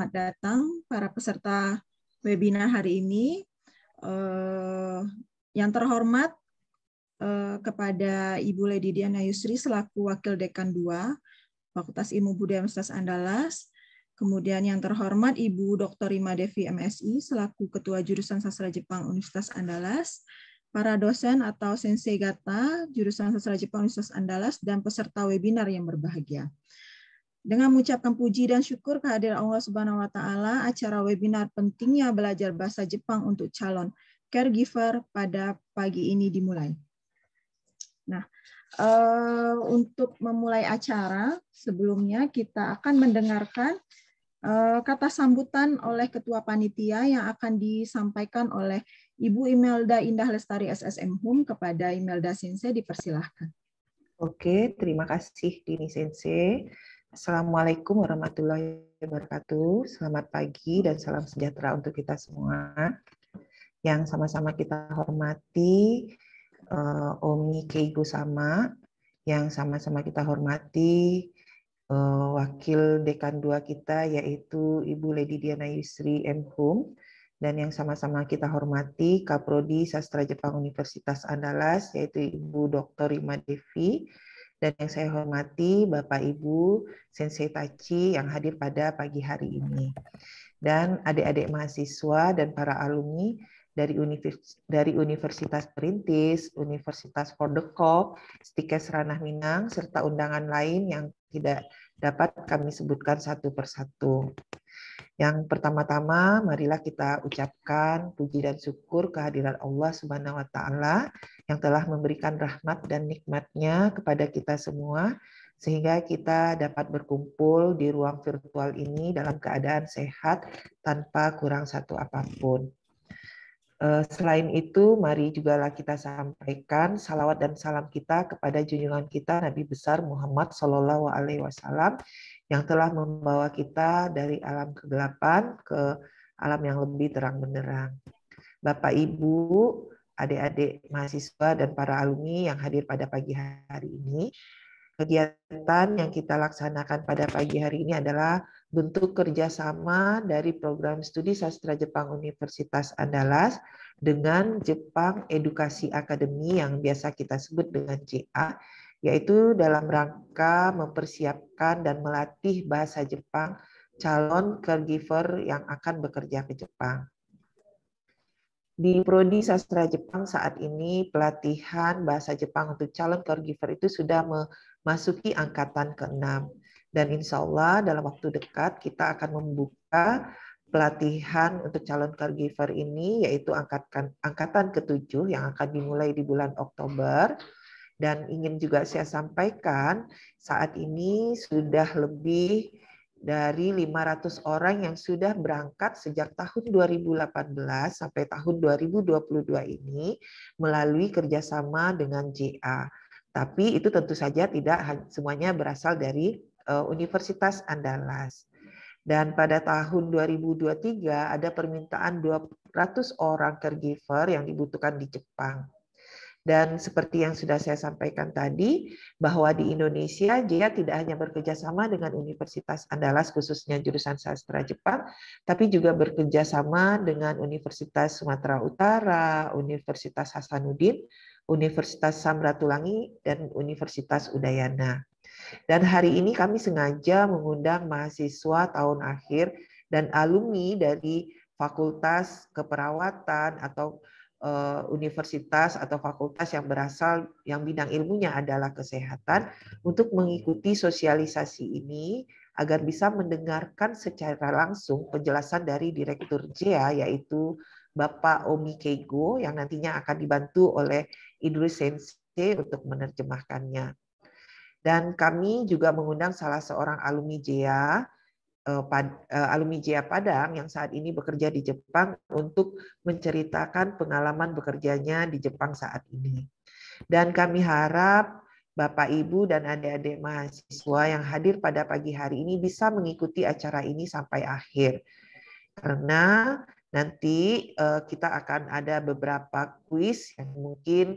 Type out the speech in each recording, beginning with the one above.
Selamat datang para peserta webinar hari ini. Eh, yang terhormat eh, kepada Ibu Lady Diana Yusri selaku Wakil Dekan dua Fakultas Ilmu Budaya Universitas Andalas. Kemudian yang terhormat Ibu Dr. Rima Devi MSI selaku Ketua Jurusan Sastra Jepang Universitas Andalas. Para dosen atau sensei gata jurusan sastra Jepang Universitas Andalas dan peserta webinar yang berbahagia. Dengan mengucapkan puji dan syukur kehadiran Allah Subhanahu wa taala, acara webinar pentingnya belajar bahasa Jepang untuk calon caregiver pada pagi ini dimulai. Nah, eh, untuk memulai acara, sebelumnya kita akan mendengarkan eh, kata sambutan oleh ketua panitia yang akan disampaikan oleh Ibu Imelda Indah Lestari SSM Hum kepada Imelda Sensei dipersilahkan. Oke, terima kasih Dini Sensei. Assalamualaikum warahmatullahi wabarakatuh. Selamat pagi dan salam sejahtera untuk kita semua. Yang sama-sama kita hormati uh, Omi Keigo Sama, yang sama-sama kita hormati uh, Wakil Dekan dua kita yaitu Ibu Lady Diana Yusri M. Hum, dan yang sama-sama kita hormati Kaprodi Sastra Jepang Universitas Andalas yaitu Ibu Dr. Rima Devi dan yang saya hormati Bapak Ibu Sensei Tachi yang hadir pada pagi hari ini dan adik-adik mahasiswa dan para alumni dari universitas, dari Universitas Perintis, Universitas Fordekop, Stikes Ranah Minang serta undangan lain yang tidak dapat kami sebutkan satu persatu. Yang pertama-tama, marilah kita ucapkan puji dan syukur kehadiran Allah Subhanahu wa taala yang telah memberikan rahmat dan nikmatnya kepada kita semua sehingga kita dapat berkumpul di ruang virtual ini dalam keadaan sehat tanpa kurang satu apapun. Eh, selain itu, mari juga kita sampaikan salawat dan salam kita kepada junjungan kita Nabi besar Muhammad SAW, Alaihi Wasallam yang telah membawa kita dari alam kegelapan ke alam yang lebih terang benderang. Bapak Ibu, adik-adik mahasiswa dan para alumni yang hadir pada pagi hari ini. Kegiatan yang kita laksanakan pada pagi hari ini adalah bentuk kerjasama dari program studi sastra Jepang Universitas Andalas dengan Jepang Edukasi Akademi yang biasa kita sebut dengan JA yaitu dalam rangka mempersiapkan dan melatih bahasa Jepang calon caregiver yang akan bekerja ke Jepang. Di Prodi Sastra Jepang saat ini pelatihan bahasa Jepang untuk calon caregiver itu sudah memasuki angkatan ke-6. Dan insya Allah dalam waktu dekat kita akan membuka pelatihan untuk calon caregiver ini yaitu angkatan, angkatan ke-7 yang akan dimulai di bulan Oktober dan ingin juga saya sampaikan saat ini sudah lebih dari 500 orang yang sudah berangkat sejak tahun 2018 sampai tahun 2022 ini melalui kerjasama dengan JA. Tapi itu tentu saja tidak semuanya berasal dari eh, Universitas Andalas. Dan pada tahun 2023 ada permintaan 200 orang caregiver yang dibutuhkan di Jepang. Dan seperti yang sudah saya sampaikan tadi, bahwa di Indonesia dia tidak hanya bekerjasama dengan Universitas Andalas, khususnya jurusan sastra Jepang, tapi juga bekerjasama dengan Universitas Sumatera Utara, Universitas Hasanuddin, Universitas Samratulangi, dan Universitas Udayana. Dan hari ini kami sengaja mengundang mahasiswa tahun akhir dan alumni dari Fakultas Keperawatan atau Eh, universitas atau fakultas yang berasal yang bidang ilmunya adalah kesehatan untuk mengikuti sosialisasi ini agar bisa mendengarkan secara langsung penjelasan dari direktur JEA yaitu Bapak Omi Keigo yang nantinya akan dibantu oleh Idris Sensei untuk menerjemahkannya. Dan kami juga mengundang salah seorang alumni JEA Eh, eh, alumni Jaya Padang yang saat ini bekerja di Jepang untuk menceritakan pengalaman bekerjanya di Jepang saat ini. Dan kami harap Bapak, Ibu, dan adik-adik mahasiswa yang hadir pada pagi hari ini bisa mengikuti acara ini sampai akhir. Karena nanti eh, kita akan ada beberapa kuis yang mungkin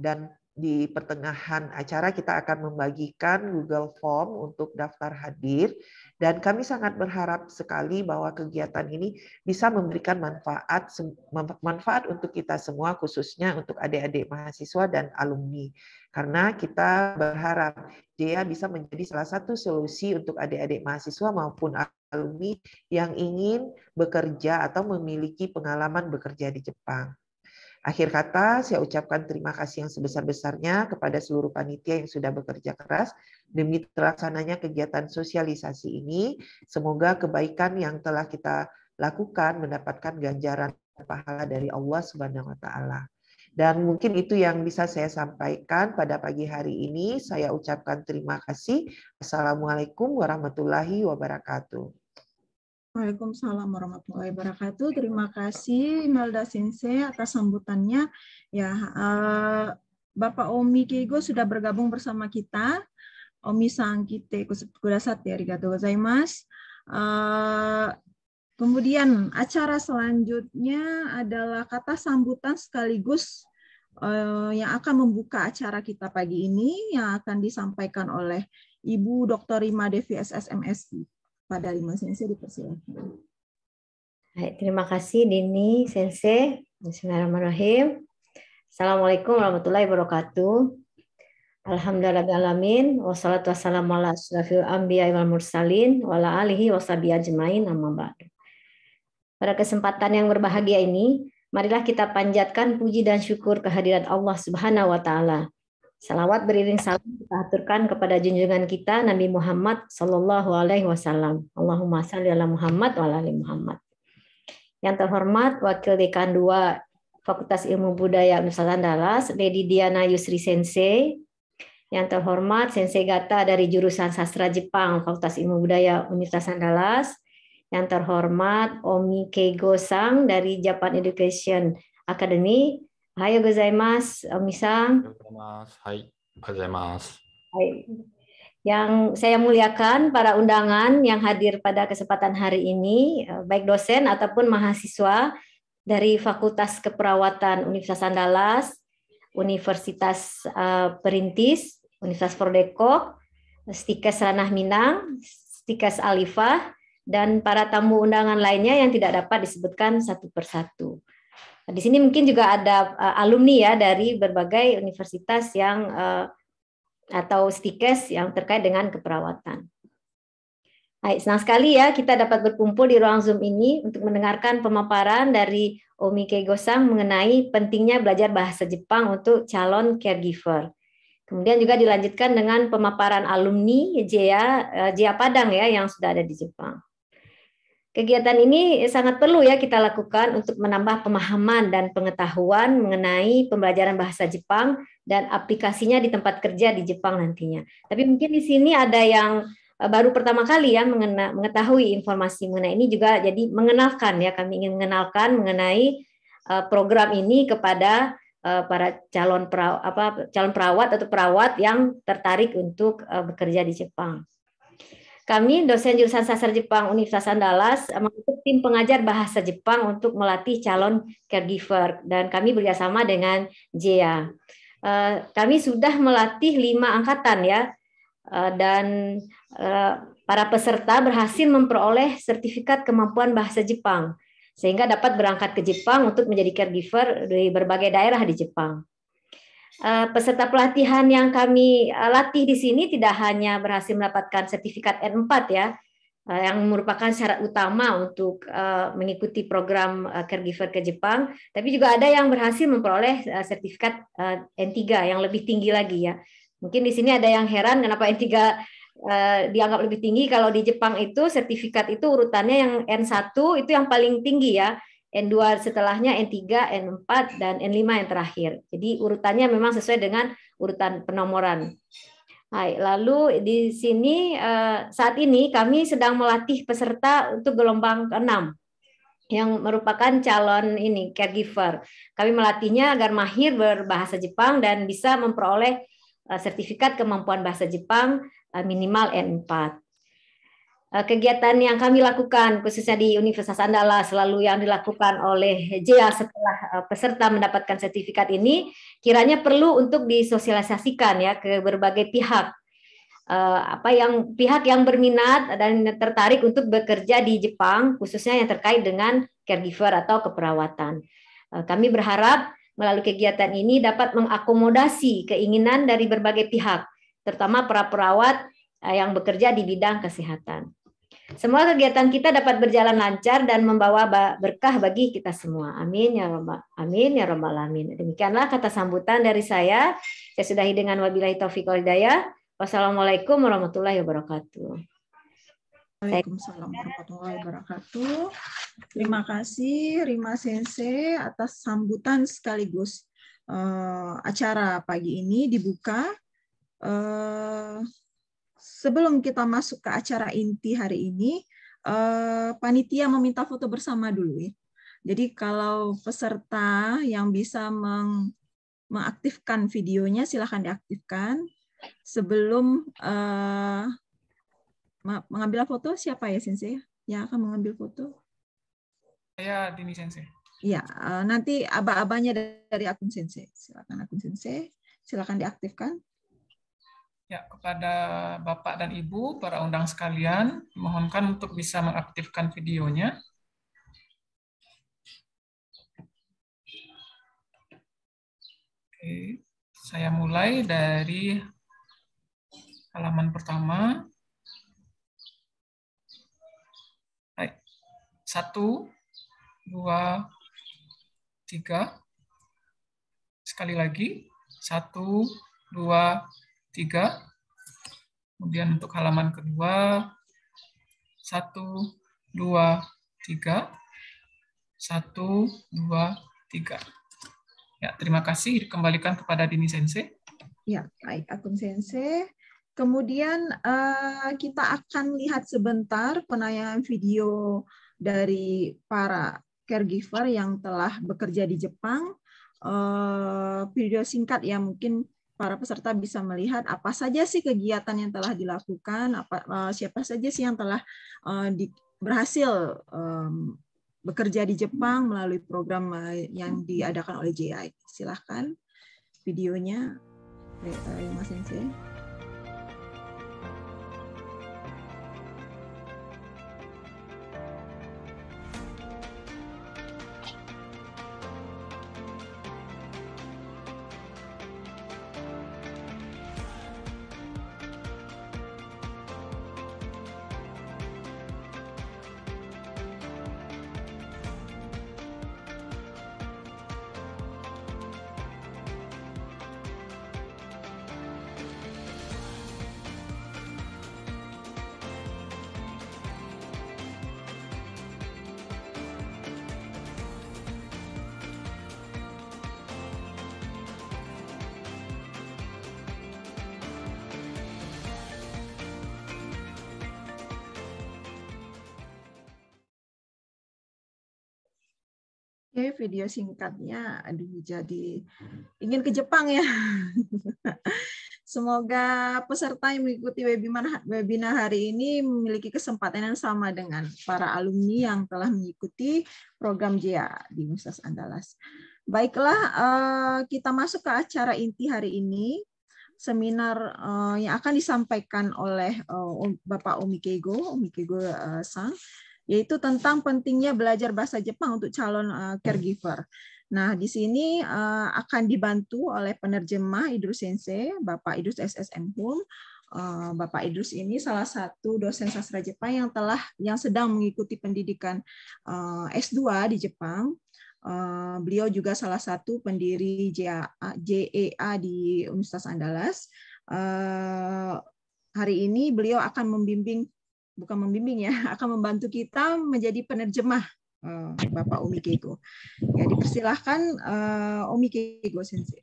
dan di pertengahan acara kita akan membagikan Google Form untuk daftar hadir dan kami sangat berharap sekali bahwa kegiatan ini bisa memberikan manfaat manfaat untuk kita semua khususnya untuk adik-adik mahasiswa dan alumni. Karena kita berharap dia bisa menjadi salah satu solusi untuk adik-adik mahasiswa maupun alumni yang ingin bekerja atau memiliki pengalaman bekerja di Jepang. Akhir kata, saya ucapkan terima kasih yang sebesar-besarnya kepada seluruh panitia yang sudah bekerja keras demi terlaksananya kegiatan sosialisasi ini. Semoga kebaikan yang telah kita lakukan mendapatkan ganjaran pahala dari Allah Subhanahu wa taala. Dan mungkin itu yang bisa saya sampaikan pada pagi hari ini. Saya ucapkan terima kasih. Assalamualaikum warahmatullahi wabarakatuh. Waalaikumsalam warahmatullahi wabarakatuh. Terima kasih Imelda Sinse atas sambutannya. Ya, uh, Bapak Omi Keigo sudah bergabung bersama kita. Omi Sangkite Kudasat ya, Rigato Gozaimas. Uh, eh, kemudian acara selanjutnya adalah kata sambutan sekaligus uh, yang akan membuka acara kita pagi ini yang akan disampaikan oleh Ibu Dr. Rima Devi SSMSI pada lima sensei dipersilakan. Baik, terima kasih Dini Sensei. Bismillahirrahmanirrahim. Assalamualaikum warahmatullahi wabarakatuh. Alhamdulillahirrahmanirrahim. Wassalatu wassalamu ala asyrafil anbiya wal mursalin wa ala alihi wa ajmain amma ba'du. Pada kesempatan yang berbahagia ini, marilah kita panjatkan puji dan syukur kehadirat Allah Subhanahu wa taala Salawat beriring salam kita aturkan kepada junjungan kita Nabi Muhammad Shallallahu Alaihi Wasallam. Allahumma salli ala Muhammad wa ala Muhammad. Yang terhormat Wakil Dekan 2 Fakultas Ilmu Budaya Universitas Dallas, Lady Diana Yusri Sensei. Yang terhormat Sensei Gata dari jurusan Sastra Jepang Fakultas Ilmu Budaya Universitas Dallas. Yang terhormat Omi Keigo Sang dari Japan Education Academy おはようございます。Om Hai, Hai. Yang saya muliakan para undangan yang hadir pada kesempatan hari ini, eh, baik dosen ataupun mahasiswa dari Fakultas Keperawatan Universitas Andalas, Universitas eh, Perintis, Universitas Prodeko, Stikes Ranah Minang, Stikes Alifah, dan para tamu undangan lainnya yang tidak dapat disebutkan satu persatu. Di sini mungkin juga ada uh, alumni ya dari berbagai universitas yang uh, atau stikes yang terkait dengan keperawatan. Baik, senang sekali ya kita dapat berkumpul di ruang Zoom ini untuk mendengarkan pemaparan dari Omi Keigosang mengenai pentingnya belajar bahasa Jepang untuk calon caregiver. Kemudian juga dilanjutkan dengan pemaparan alumni Jaya eh, Padang ya yang sudah ada di Jepang. Kegiatan ini sangat perlu ya kita lakukan untuk menambah pemahaman dan pengetahuan mengenai pembelajaran bahasa Jepang dan aplikasinya di tempat kerja di Jepang nantinya. Tapi mungkin di sini ada yang eh, baru pertama kali ya mengetahui informasi mengenai ini juga jadi mengenalkan ya kami ingin mengenalkan mengenai eh, program ini kepada eh, para calon perawat, calon perawat atau perawat yang tertarik untuk bekerja di Jepang. Kami dosen jurusan sastra Jepang Universitas Andalas membentuk tim pengajar bahasa Jepang untuk melatih calon caregiver dan kami bekerjasama dengan JEA. Eh, kami sudah melatih lima angkatan ya eh, dan eh, para peserta berhasil memperoleh sertifikat kemampuan bahasa Jepang sehingga dapat berangkat ke Jepang untuk menjadi caregiver di berbagai daerah di Jepang. Eh, peserta pelatihan yang kami eh, latih di sini tidak hanya berhasil mendapatkan sertifikat N4 ya, eh, yang merupakan syarat utama untuk mengikuti program caregiver ke Jepang, tapi juga ada yang berhasil memperoleh sertifikat N3 yang lebih tinggi lagi ya. Mungkin di sini ada yang heran kenapa N3 dianggap lebih tinggi kalau di Jepang itu sertifikat itu urutannya yang N1 itu yang paling tinggi ya N2 setelahnya N3, N4 dan N5 yang terakhir. Jadi urutannya memang sesuai dengan urutan penomoran. Hai, lalu di sini eh, saat ini kami sedang melatih peserta untuk gelombang ke-6 yang merupakan calon ini caregiver. Kami melatihnya agar mahir berbahasa Jepang dan bisa memperoleh eh, sertifikat kemampuan bahasa Jepang eh, minimal N4. Eh, kegiatan yang kami lakukan khususnya di Universitas Andalas, selalu yang dilakukan oleh JA setelah eh, peserta mendapatkan sertifikat ini kiranya perlu untuk disosialisasikan ya ke berbagai pihak eh, apa yang pihak yang berminat dan tertarik untuk bekerja di Jepang khususnya yang terkait dengan caregiver atau keperawatan. Kami berharap melalui kegiatan ini dapat mengakomodasi keinginan dari berbagai pihak terutama para perawat yang bekerja di bidang kesehatan. Semua kegiatan kita dapat berjalan lancar dan membawa berkah bagi kita semua. Amin ya robbal amin ya Rabbal alamin. Demikianlah kata sambutan dari saya. Saya sudahi dengan wabillahi taufiq wal hidayah. Wassalamualaikum warahmatullahi wabarakatuh. Waalaikumsalam warahmatullahi wabarakatuh. Terima kasih Rima Sensei atas sambutan sekaligus uh, acara pagi ini dibuka uh, sebelum kita masuk ke acara inti hari ini, eh, panitia meminta foto bersama dulu ya. Jadi kalau peserta yang bisa meng mengaktifkan videonya silahkan diaktifkan. Sebelum uh, mengambil foto siapa ya Sensei yang akan mengambil foto? Saya Dini Sensei. Ya, nanti aba-abanya dari akun Sensei. Silakan akun Sensei, silakan diaktifkan. Ya, kepada Bapak dan Ibu, para undang sekalian, mohonkan untuk bisa mengaktifkan videonya. Oke, saya mulai dari halaman pertama. Baik, satu, dua, tiga. Sekali lagi, satu, dua, tiga tiga. Kemudian untuk halaman kedua, satu, dua, tiga. Satu, dua, tiga. Ya, terima kasih. dikembalikan kepada Dini Sensei. Ya, baik, akun Sensei. Kemudian eh, kita akan lihat sebentar penayangan video dari para caregiver yang telah bekerja di Jepang. Eh, video singkat ya mungkin para peserta bisa melihat apa saja sih kegiatan yang telah dilakukan, apa, eh, siapa saja sih yang telah eh, di, berhasil um, bekerja di Jepang melalui program eh, yang diadakan oleh JI. Silahkan videonya, Rima Sensei. video singkatnya. Aduh, jadi hmm. ingin ke Jepang ya. Semoga peserta yang mengikuti webinar, webinar hari ini memiliki kesempatan yang sama dengan para alumni yang telah mengikuti program JA di Universitas Andalas. Baiklah, eh, kita masuk ke acara inti hari ini. Seminar eh, yang akan disampaikan oleh eh, Bapak Omikego, Omikego Sang, yaitu tentang pentingnya belajar bahasa Jepang untuk calon uh, caregiver. Nah, di sini uh, akan dibantu oleh penerjemah Idrus Sensei, Bapak Idrus SSM Hum. Eh, Bapak Idrus ini salah satu dosen sastra Jepang yang telah yang sedang mengikuti pendidikan S2 di Jepang beliau juga salah satu pendiri JEA e di Universitas Andalas. hari ini beliau akan membimbing bukan membimbing ya, akan membantu kita menjadi penerjemah eh, Bapak Umi Keigo. Ya, dipersilahkan uh, Umi Keigo Sensei.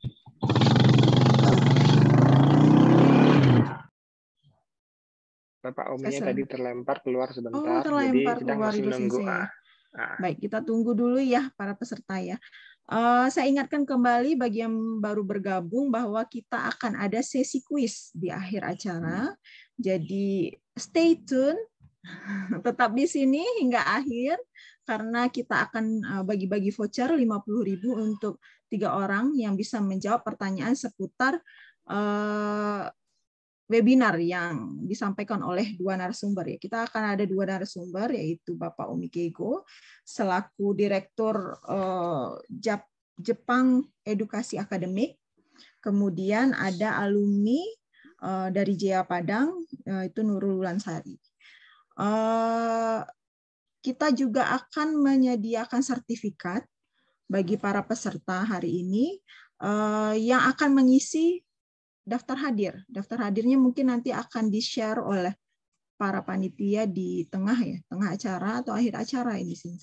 Bapak Umi Kesel. tadi terlempar keluar sebentar. Oh, terlempar jadi keluar masih menunggu. Ya. Ah. ah. Baik, kita tunggu dulu ya para peserta ya. Uh, saya ingatkan kembali bagi yang baru bergabung bahwa kita akan ada sesi kuis di akhir acara. Jadi stay tune, tetap di sini hingga akhir karena kita akan eh, bagi-bagi voucher 50.000 untuk tiga orang yang bisa menjawab pertanyaan seputar uh, webinar yang disampaikan oleh dua narasumber ya. Kita akan ada dua narasumber yaitu Bapak Umi Kego selaku Direktur uh, Jepang Edukasi Akademik. Kemudian ada alumni Eh, dari Jaya Padang, eh, itu Nurul Wulansari. Eh, kita juga akan menyediakan sertifikat bagi para peserta hari ini yang akan mengisi daftar hadir. Daftar hadirnya mungkin nanti akan di-share oleh para panitia di tengah ya, tengah acara atau akhir acara ini sih.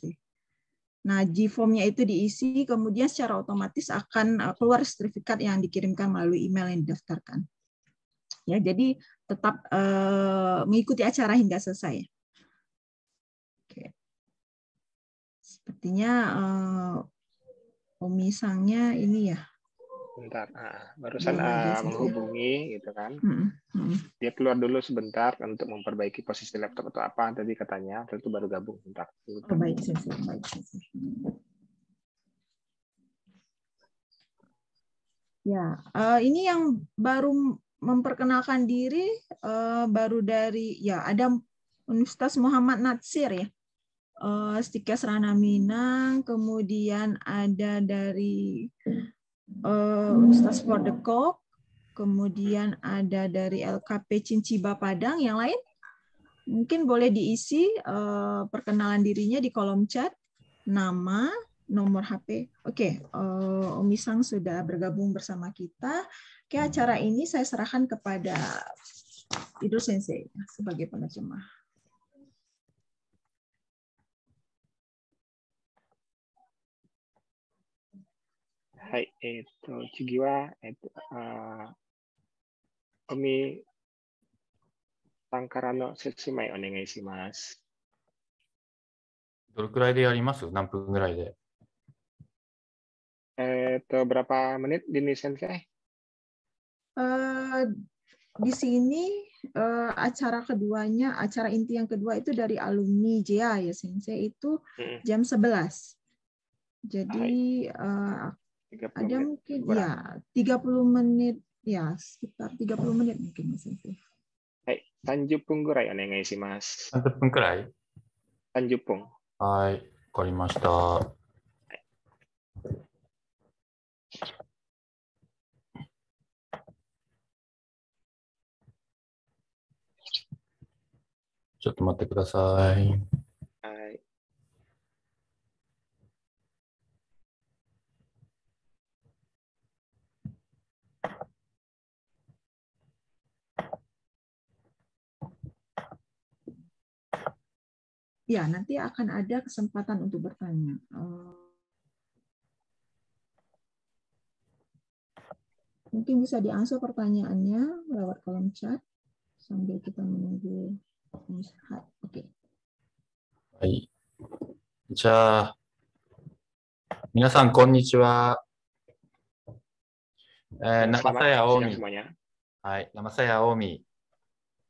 Nah, G-formnya itu diisi, kemudian secara otomatis akan keluar sertifikat yang dikirimkan melalui email yang didaftarkan ya jadi tetap uh, mengikuti acara hingga selesai. Oke. Sepertinya uh, Umi Sangnya ini ya. Bentar, ah, ah. barusan ya, uh, menghubungi ya. gitu kan. Hmm. Hmm. Dia keluar dulu sebentar untuk memperbaiki posisi laptop atau apa tadi katanya, terus baru gabung bentar. Oh, baik, baik. Ya, eh, ini yang baru memperkenalkan diri uh, baru dari ya ada Universitas Muhammad Natsir ya. Uh, eh, Stikes Rana Minang, kemudian ada dari uh, Universitas Pordekok, kemudian ada dari LKP Cinciba Padang, yang lain mungkin boleh diisi uh, perkenalan dirinya di kolom chat, nama, nomor HP. Oke, okay, uh, Om Isang sudah bergabung bersama kita. Oke, acara ini saya serahkan kepada Ido Sensei sebagai penerjemah. Hai, itu. Eh, itu. Berapa menit di sensei. Eh, di sini uh, acara keduanya, acara inti yang kedua itu dari alumni JA ya Sensei itu hmm. jam 11. Jadi uh, ada mungkin kurang. ya 30 menit ya sekitar 30 menit mungkin Mas Sensei. Hai, Tanjupung gurai o negai shimasu. Tanjupung gurai? Tanjupung. Hai, わかりました。ちょっと待ってください。Ya, nanti akan ada kesempatan untuk bertanya. Eh, mungkin bisa diangsur pertanyaannya lewat kolom chat sambil kita menunggu はい、はい。じゃあ、皆さん、こんにちは。えー、生さやおみ。はい、生さやおみ。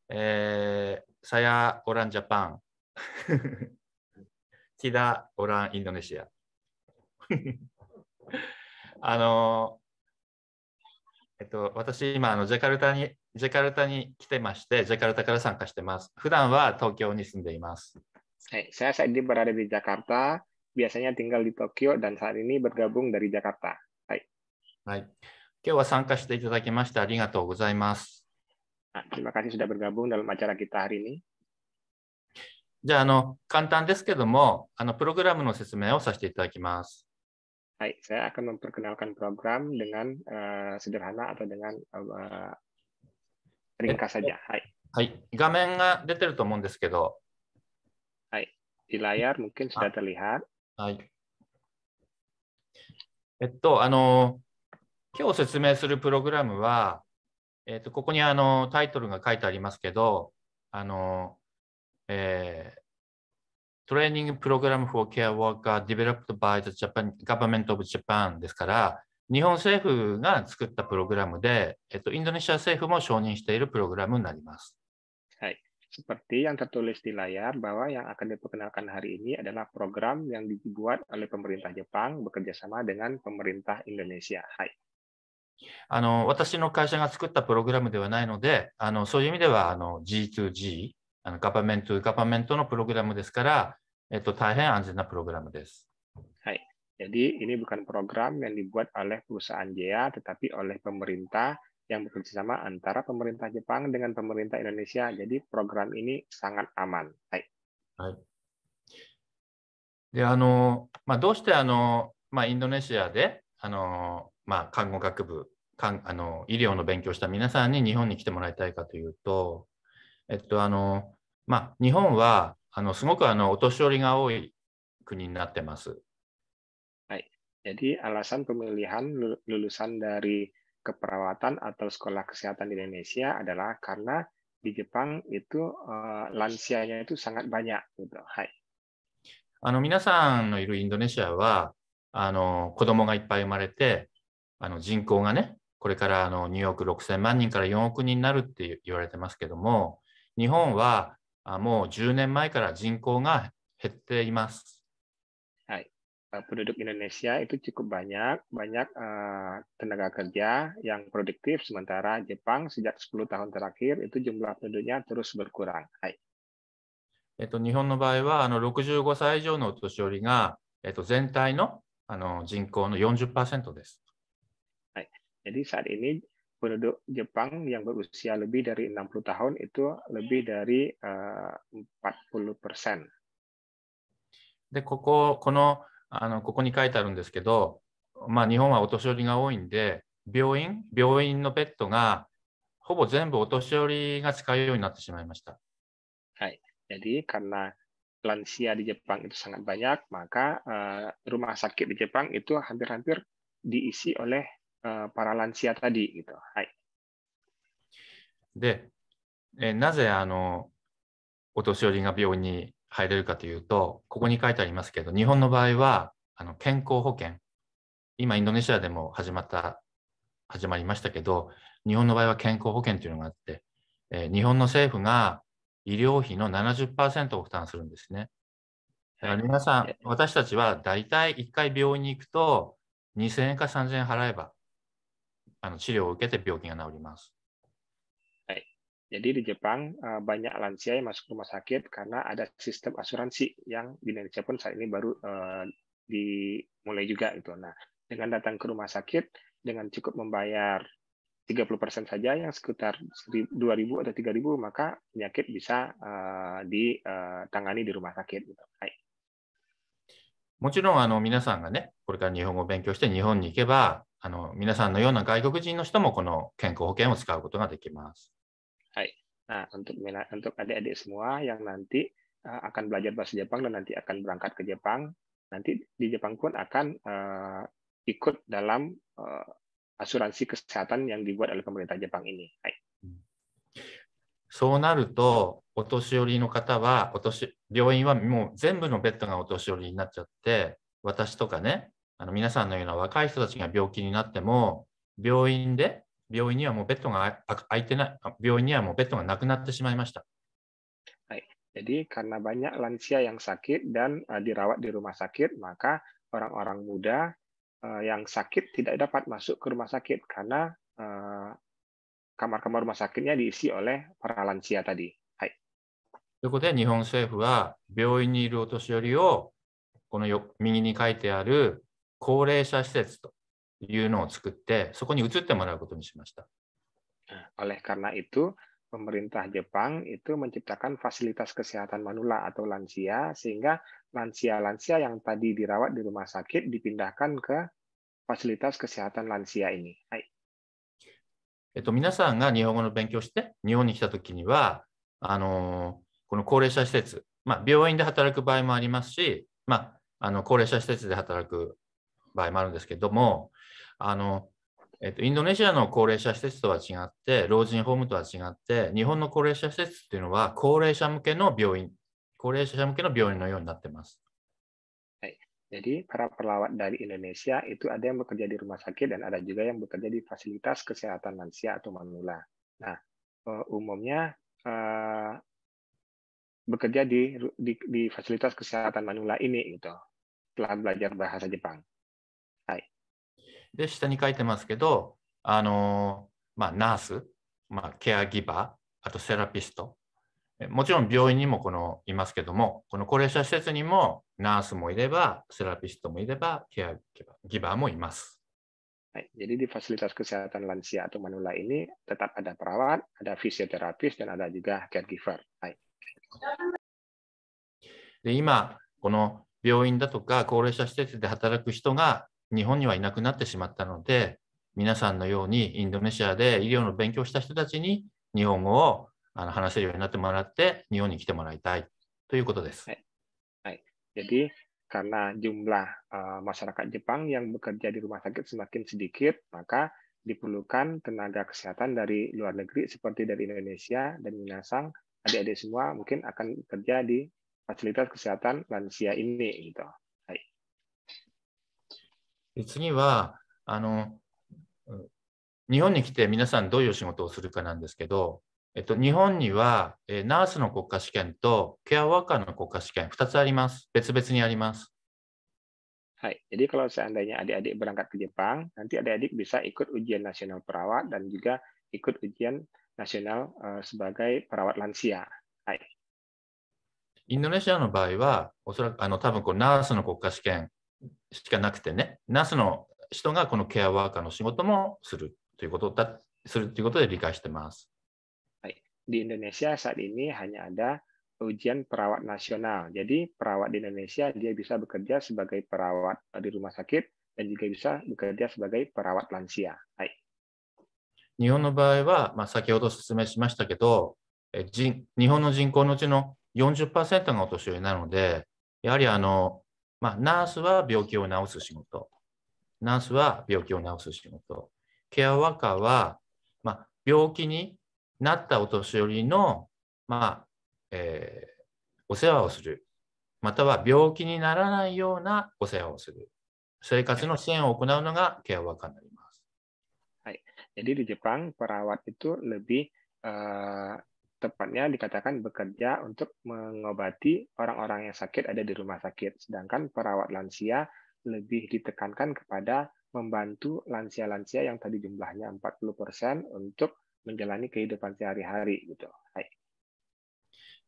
えー、さやオランジャパン。ティダオラインドネシア。あのー、えっと、私、今、あのジャカルタにジェカルタに来てまして、ジェカルタから参加してます。普段は東京に住んでいます。はい、saya saat ini berada di Jakarta, biasanya tinggal di Tokyo dan saat ini bergabung dari Jakarta. はい。はい。今日は参加していただきましてありがとうございます。terima kasih sudah bergabung dalam acara kita hari ini. じゃあ、あの、簡単ですけども、あの、プログラムの説明をさせていただきます。はい、saya akan memperkenalkan program dengan、uh, sederhana atau dengan、uh, はい。画面が出てると思うんですけど。はい。えっと、あの、今日説明するプログラムは、えっと、ここにあのタイトルが書いてありますけど、あの、えー、トレーニングプログラムフォーケア r e w o r k ベロップ v e l o p e d by the Japan, g ですから、日本政府が作ったプログラムで、えっと、インドネシア政府も承認しているプログラムになります。はい。Seperti yang tertulis di layar bahwa yang akan diperkenalkan hari ini adalah program yang dibuat oleh pemerintah Jepang bekerjasama dengan pemerintah Indonesia. Hai. あの私の会社が作ったプログラムではないので、あのそういう意味ではあの G2G、あのガバメント・ガバメントのプログラムですから、えっと、大変安全なプログラムです。はい。Jadi ini bukan program yang dibuat oleh perusahaan JA, tetapi oleh pemerintah yang bekerja sama antara pemerintah Jepang dengan pemerintah Indonesia. Jadi program ini sangat aman. Baik. であのまあ、どうしてあの、まあ、インドネシアであの、まあ、看護学部かんあの医療の勉強した皆さんに日本に来てもらいたいかというと、えっとあのまあ、日本はあのすごくあのお年寄りが多い国になってます。Jadi alasan pemilihan lulusan dari keperawatan atau sekolah kesehatan di Indonesia adalah karena di Jepang itu uh, lansianya itu sangat banyak. Gitu. Hai. あの皆さんのいるインドネシアはあの子供がいっぱい生まれてあの人口がねこれからあのニューヨーク6000万人から4億人になるって言われてますけども日本はあもう10年前から人口が減っています。Eh, penduduk Indonesia itu cukup banyak, banyak uh, tenaga kerja yang produktif, sementara Jepang sejak 10 tahun terakhir itu jumlah penduduknya terus berkurang. Hai. えっと、日本の場合はあの65歳以上のお年寄りが、えっと、全体の,あの人口の40%です。はい。Jadi saat ini penduduk Jepang yang berusia lebih dari 60 tahun itu lebih dari eh, uh, 40%. で、ここ、このあのここに書いてあるんですけど、まあ、日本はお年寄りが多いんで病院病院のペットがほぼ全部お年寄りが使うようになってしまいました。はい。Jadi karena lansia di Jepang itu sangat banyak, maka uh, rumah sakit di Jepang itu hampir-hampir diisi oleh uh, para lansia tadi gitu. Hai. で、えなぜあのお年寄りが病院に入れるかというと、ここに書いてありますけど、日本の場合は、あの健康保険。今、インドネシアでも始まった、始まりましたけど、日本の場合は健康保険というのがあって、えー、日本の政府が医療費の70%を負担するんですね。皆さん、私たちは大体1回病院に行くと、2000円か3000円払えば、あの治療を受けて病気が治ります。Jadi di Jepang eh, banyak lansia yang masuk rumah sakit karena ada sistem asuransi yang di Indonesia pun saat ini baru eh, dimulai juga itu. Nah, dengan datang ke rumah sakit dengan cukup membayar 30% saja yang sekitar 2.000 atau 3.000 maka penyakit bisa eh, ditangani di rumah sakit. Gitu. Hai. もちろんあの皆さんがね、これから日本語を勉強して日本に行けば、あの皆さんのような外国人の人もこの健康保険を使うことができます。Hai. Nah, untuk untuk adik-adik semua yang nanti uh, akan belajar bahasa Jepang dan nanti akan berangkat ke Jepang, nanti di Jepang pun akan uh, ikut dalam uh, asuransi kesehatan yang dibuat oleh pemerintah Jepang ini. Hai. そうなると、お年寄りの方は、お年病院はもう全部のベッドがお年寄りになっちゃって、私とかね、あの皆さんのような若い人たちが病気になっても、病院で病院にはもうベッドが空いてない、病院にはもうベッドがなくなってしまいました。Jadi karena banyak lansia yang sakit dan uh, dirawat di rumah sakit, maka orang-orang muda uh, yang sakit tidak dapat masuk ke rumah sakit karena uh, kamar-kamar rumah sakitnya diisi oleh para lansia tadi. Hai. ということで、日本政府は病院にいるお年寄りをこの右に書いてある高齢者施設というのを作って、そこに移ってもらうことにしました。Oleh karena itu, pemerintah Jepang itu menciptakan fasilitas kesehatan manula atau lansia sehingga lansia-lansia yang tadi dirawat di rumah sakit dipindahkan ke fasilitas kesehatan lansia ini. Hai. えっと、皆さんが日本語の勉強して、日本に来たときには、あのこの高齢者施設、まあ、病院で働く場合もありますし、まあ、あの高齢者施設で働く場合もあるんですけども、あの、えっと、インドネシアの高齢者施設とは違って、老人ホームとは違って、日本の高齢者施設っていうのは、高齢者向けの病院、高齢者向けの病院のようになってます。Jadi para perawat dari Indonesia itu ada yang bekerja di rumah sakit dan ada juga yang bekerja di fasilitas kesehatan lansia atau manula. Nah, umumnya uh, bekerja di, di di fasilitas kesehatan manula ini gitu. Setelah belajar bahasa Jepang. で、下に書いてますけど、あのまあ、ナース、まあ、ケアギバー、あとセラピスト、もちろん病院にもこのいますけども、この高齢者施設にもナースもいれば、セラピストもいれば、ケアギバーもいます。はい、jadi di fasilitas kesehatan lansia atau manula ini tetap ada perawat, ada fisioterapis, dan ada juga caregiver. b a で今、この病院だとか高齢者施設で働く人が日本にはいなくなってしまったので、皆さんのようにインドネシアで医療の勉強した人たちに日本語をあの話せるようになってもらって、日本に来てもらいたいということです。はい。はい、jadi karena jumlah uh, masyarakat Jepang yang bekerja di rumah sakit semakin sedikit, maka diperlukan tenaga kesehatan dari luar negeri seperti dari Indonesia dan Minasang, adik-adik semua mungkin akan kerja di fasilitas kesehatan lansia ini gitu. で次はあの日本に来て皆さんどういう仕事をするかなんですけど、えっと、日本には、えナースの国家試験とケアワーカーの国家試験2つあります。別々にあります。はい。Jadi kalau seandainya adik-adik berangkat ke Jepang, nanti adik-adik bisa ikut ujian nasional perawat dan juga ikut ujian nasional uh, sebagai perawat lansia. Hai. インドネシアの場合は、おそらくあの多分こうナースの国家試験しかなくてね、ナースの人がこのケアワーカーの仕事もするということだ、するということで理解してます。はい。Di Indonesia saat ini hanya ada ujian perawat nasional. Jadi perawat di Indonesia dia bisa bekerja sebagai perawat di rumah sakit dan juga bisa bekerja sebagai perawat lansia. Hai. 日本の場合は、まあ、先ほど説明しましたけど、え人日本の人口のうちの40%がお年寄りなので、やはりあのまあ、ナースは病気を治す仕事。ナースは病気を治す仕事。ケアワーカーは、まあ、病気になったお年寄りの、まあ、えー、お世話をする。または病気にならないようなお世話をする。生活の支援を行うのがケアワーカーになります。はい。Jadi di Jepang perawat itu lebih uh, tepatnya dikatakan bekerja untuk mengobati orang-orang yang sakit ada di rumah sakit. Sedangkan perawat lansia lebih ditekankan kepada membantu lansia-lansia yang tadi jumlahnya 40% untuk menjalani kehidupan sehari-hari gitu. Hai.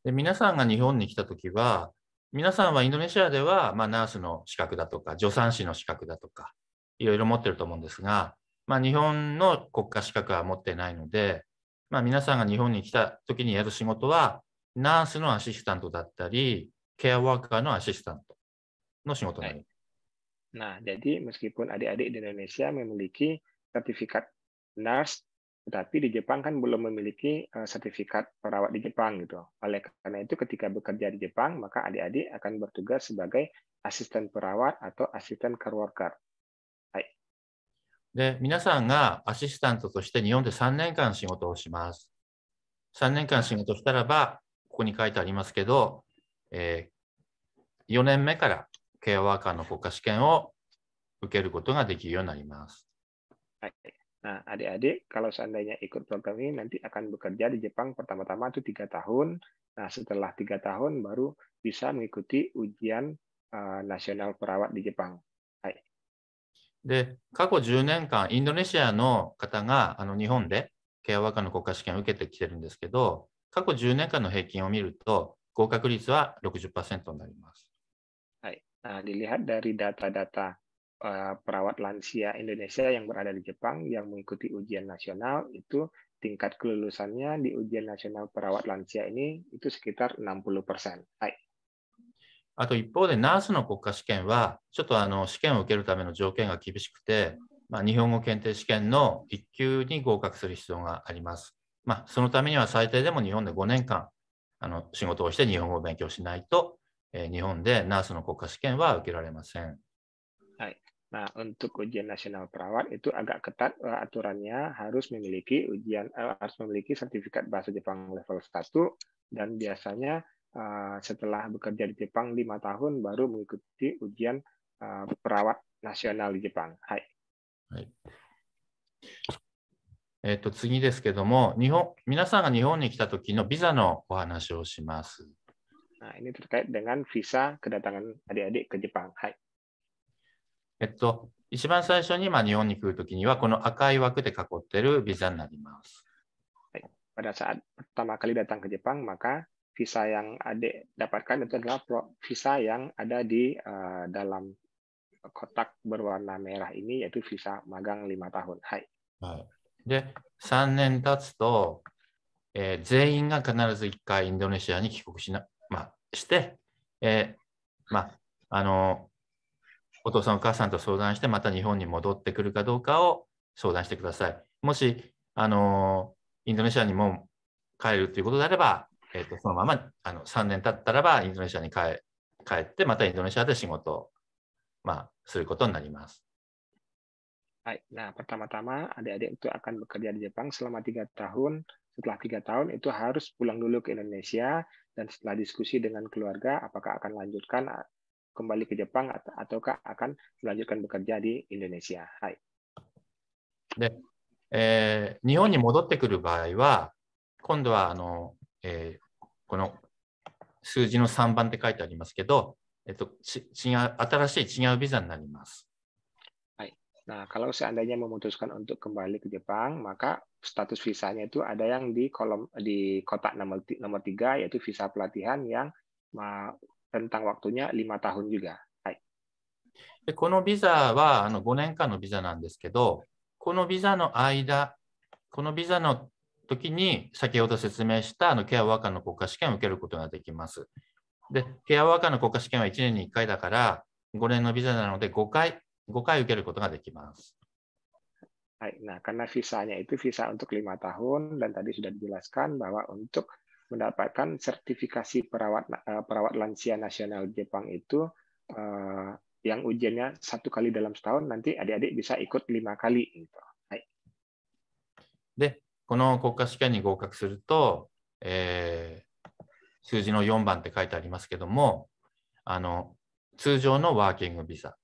で皆さんが日本に来たときは、皆さんはインドネシアでは、まあ、ナースの資格だとか、助産師の資格だとか、いろいろ持ってると思うんですが、まあ、日本の国家資格は持ってないので、まあ、皆さんが日本に来た時にやる仕事は、ナースのアシスタントだったり、ケアワーカーのアシスタントの仕事になり Nah, jadi meskipun adik-adik di Indonesia memiliki sertifikat nurse, tetapi di Jepang kan belum memiliki eh, sertifikat perawat di Jepang gitu. Oleh karena itu ketika bekerja di Jepang, maka adik-adik akan bertugas sebagai asisten perawat atau asisten care worker. で、皆さんがアシスタントとして日本で3年間仕事をします。3年間仕事したらば、ここに書いてありますけど、えー、4年目からケアワーカーの国家試験を受けることができるようになります。はい。Nah, adik-adik, kalau seandainya ikut program ini nanti akan bekerja di Jepang pertama-tama itu tiga tahun. Nah, setelah tiga tahun baru bisa mengikuti ujian uh, nasional perawat di Jepang. で、過去10年間、インドネシアの方があの日本でケアワーカーの国家試験を受けてきてるんですけど、過去10年間の平均を見ると、合格率は60%になります。はい。Nah, dilihat dari data-data uh, perawat lansia Indonesia yang berada di Jepang yang mengikuti ujian nasional itu tingkat kelulusannya di ujian nasional perawat lansia ini itu sekitar 60%. Hai. あと一方で、ナースの国家試験は、ちょっとあの試験を受けるための条件が厳しくて、まあ、日本語検定試験の1級に合格する必要があります。まあ、そのためには最低でも日本で5年間あの仕事をして日本語を勉強しないと、えー、日本でナースの国家試験は受けられません。はい。まあ、uh, setelah bekerja di Jepang lima tahun baru mengikuti ujian uh, perawat nasional di Jepang. Hai. はい。えっ、ー、と次ですけども、日本皆さんが日本に来た時のビザのお話をします。Nah, eh, ini terkait dengan visa kedatangan adik-adik ke Jepang. Hai. えっと、一番最初に、まあ、日本に来るときには、この赤い枠で囲っているビザになります。はい。Pada saat pertama kali datang ke Jepang, maka visa yang adik dapatkan itu adalah visa yang ada di uh, dalam kotak berwarna merah ini yaitu visa magang lima tahun. Hai. はい、で、3年経つと、えー、全員が必ず1回インドネシアに帰国しな、まあ、して、えー、まあ、あの、お父さんお母さんと相談して、また日本に戻ってくるかどうかを相談してください。もし、あの、インドネシアにも帰るということであれば、えー、とそのままあの3年経ったらばインドネシアに帰帰ってまたインドネシアで仕事まあ、することになります。はい、なあ、たまたま、あれとあかんのかりゃりゃぱん、そらまてがたほん、そらンドネシィスクーでなんくとかあかん、らんじゅうかインドネシア。で、えー、日本に戻ってくる場合は、今度はあの、えー、この数字の3番って書いてありますけど、えっと、ち違う新しい違うビザになります。はい。Nah, kalau seandainya memutuskan untuk kembali ke Jepang, maka status visanya itu ada yang di kolom di kotak nomor nomor tiga yaitu visa pelatihan yang tentang waktunya lima tahun juga. Hai. でこのビザはあの5年間のビザなんですけど、このビザの間、このビザの時に、先ほど説明したあのケアワーカーの国家試験を受けることができます。で、ケアワーカーの国家試験は1年に1回だから、5年のビザなので5回、5回受けることができます。はい、nah karena visanya itu visa untuk lima tahun dan tadi sudah dijelaskan bahwa untuk mendapatkan sertifikasi perawat perawat lansia nasional Jepang itu uh, yang ujiannya satu kali dalam setahun nanti adik-adik bisa ikut lima kali gitu. この国家試験に合格すると、えー、数字の4番って書いてありますけども、あの、通常のワーキングビザ。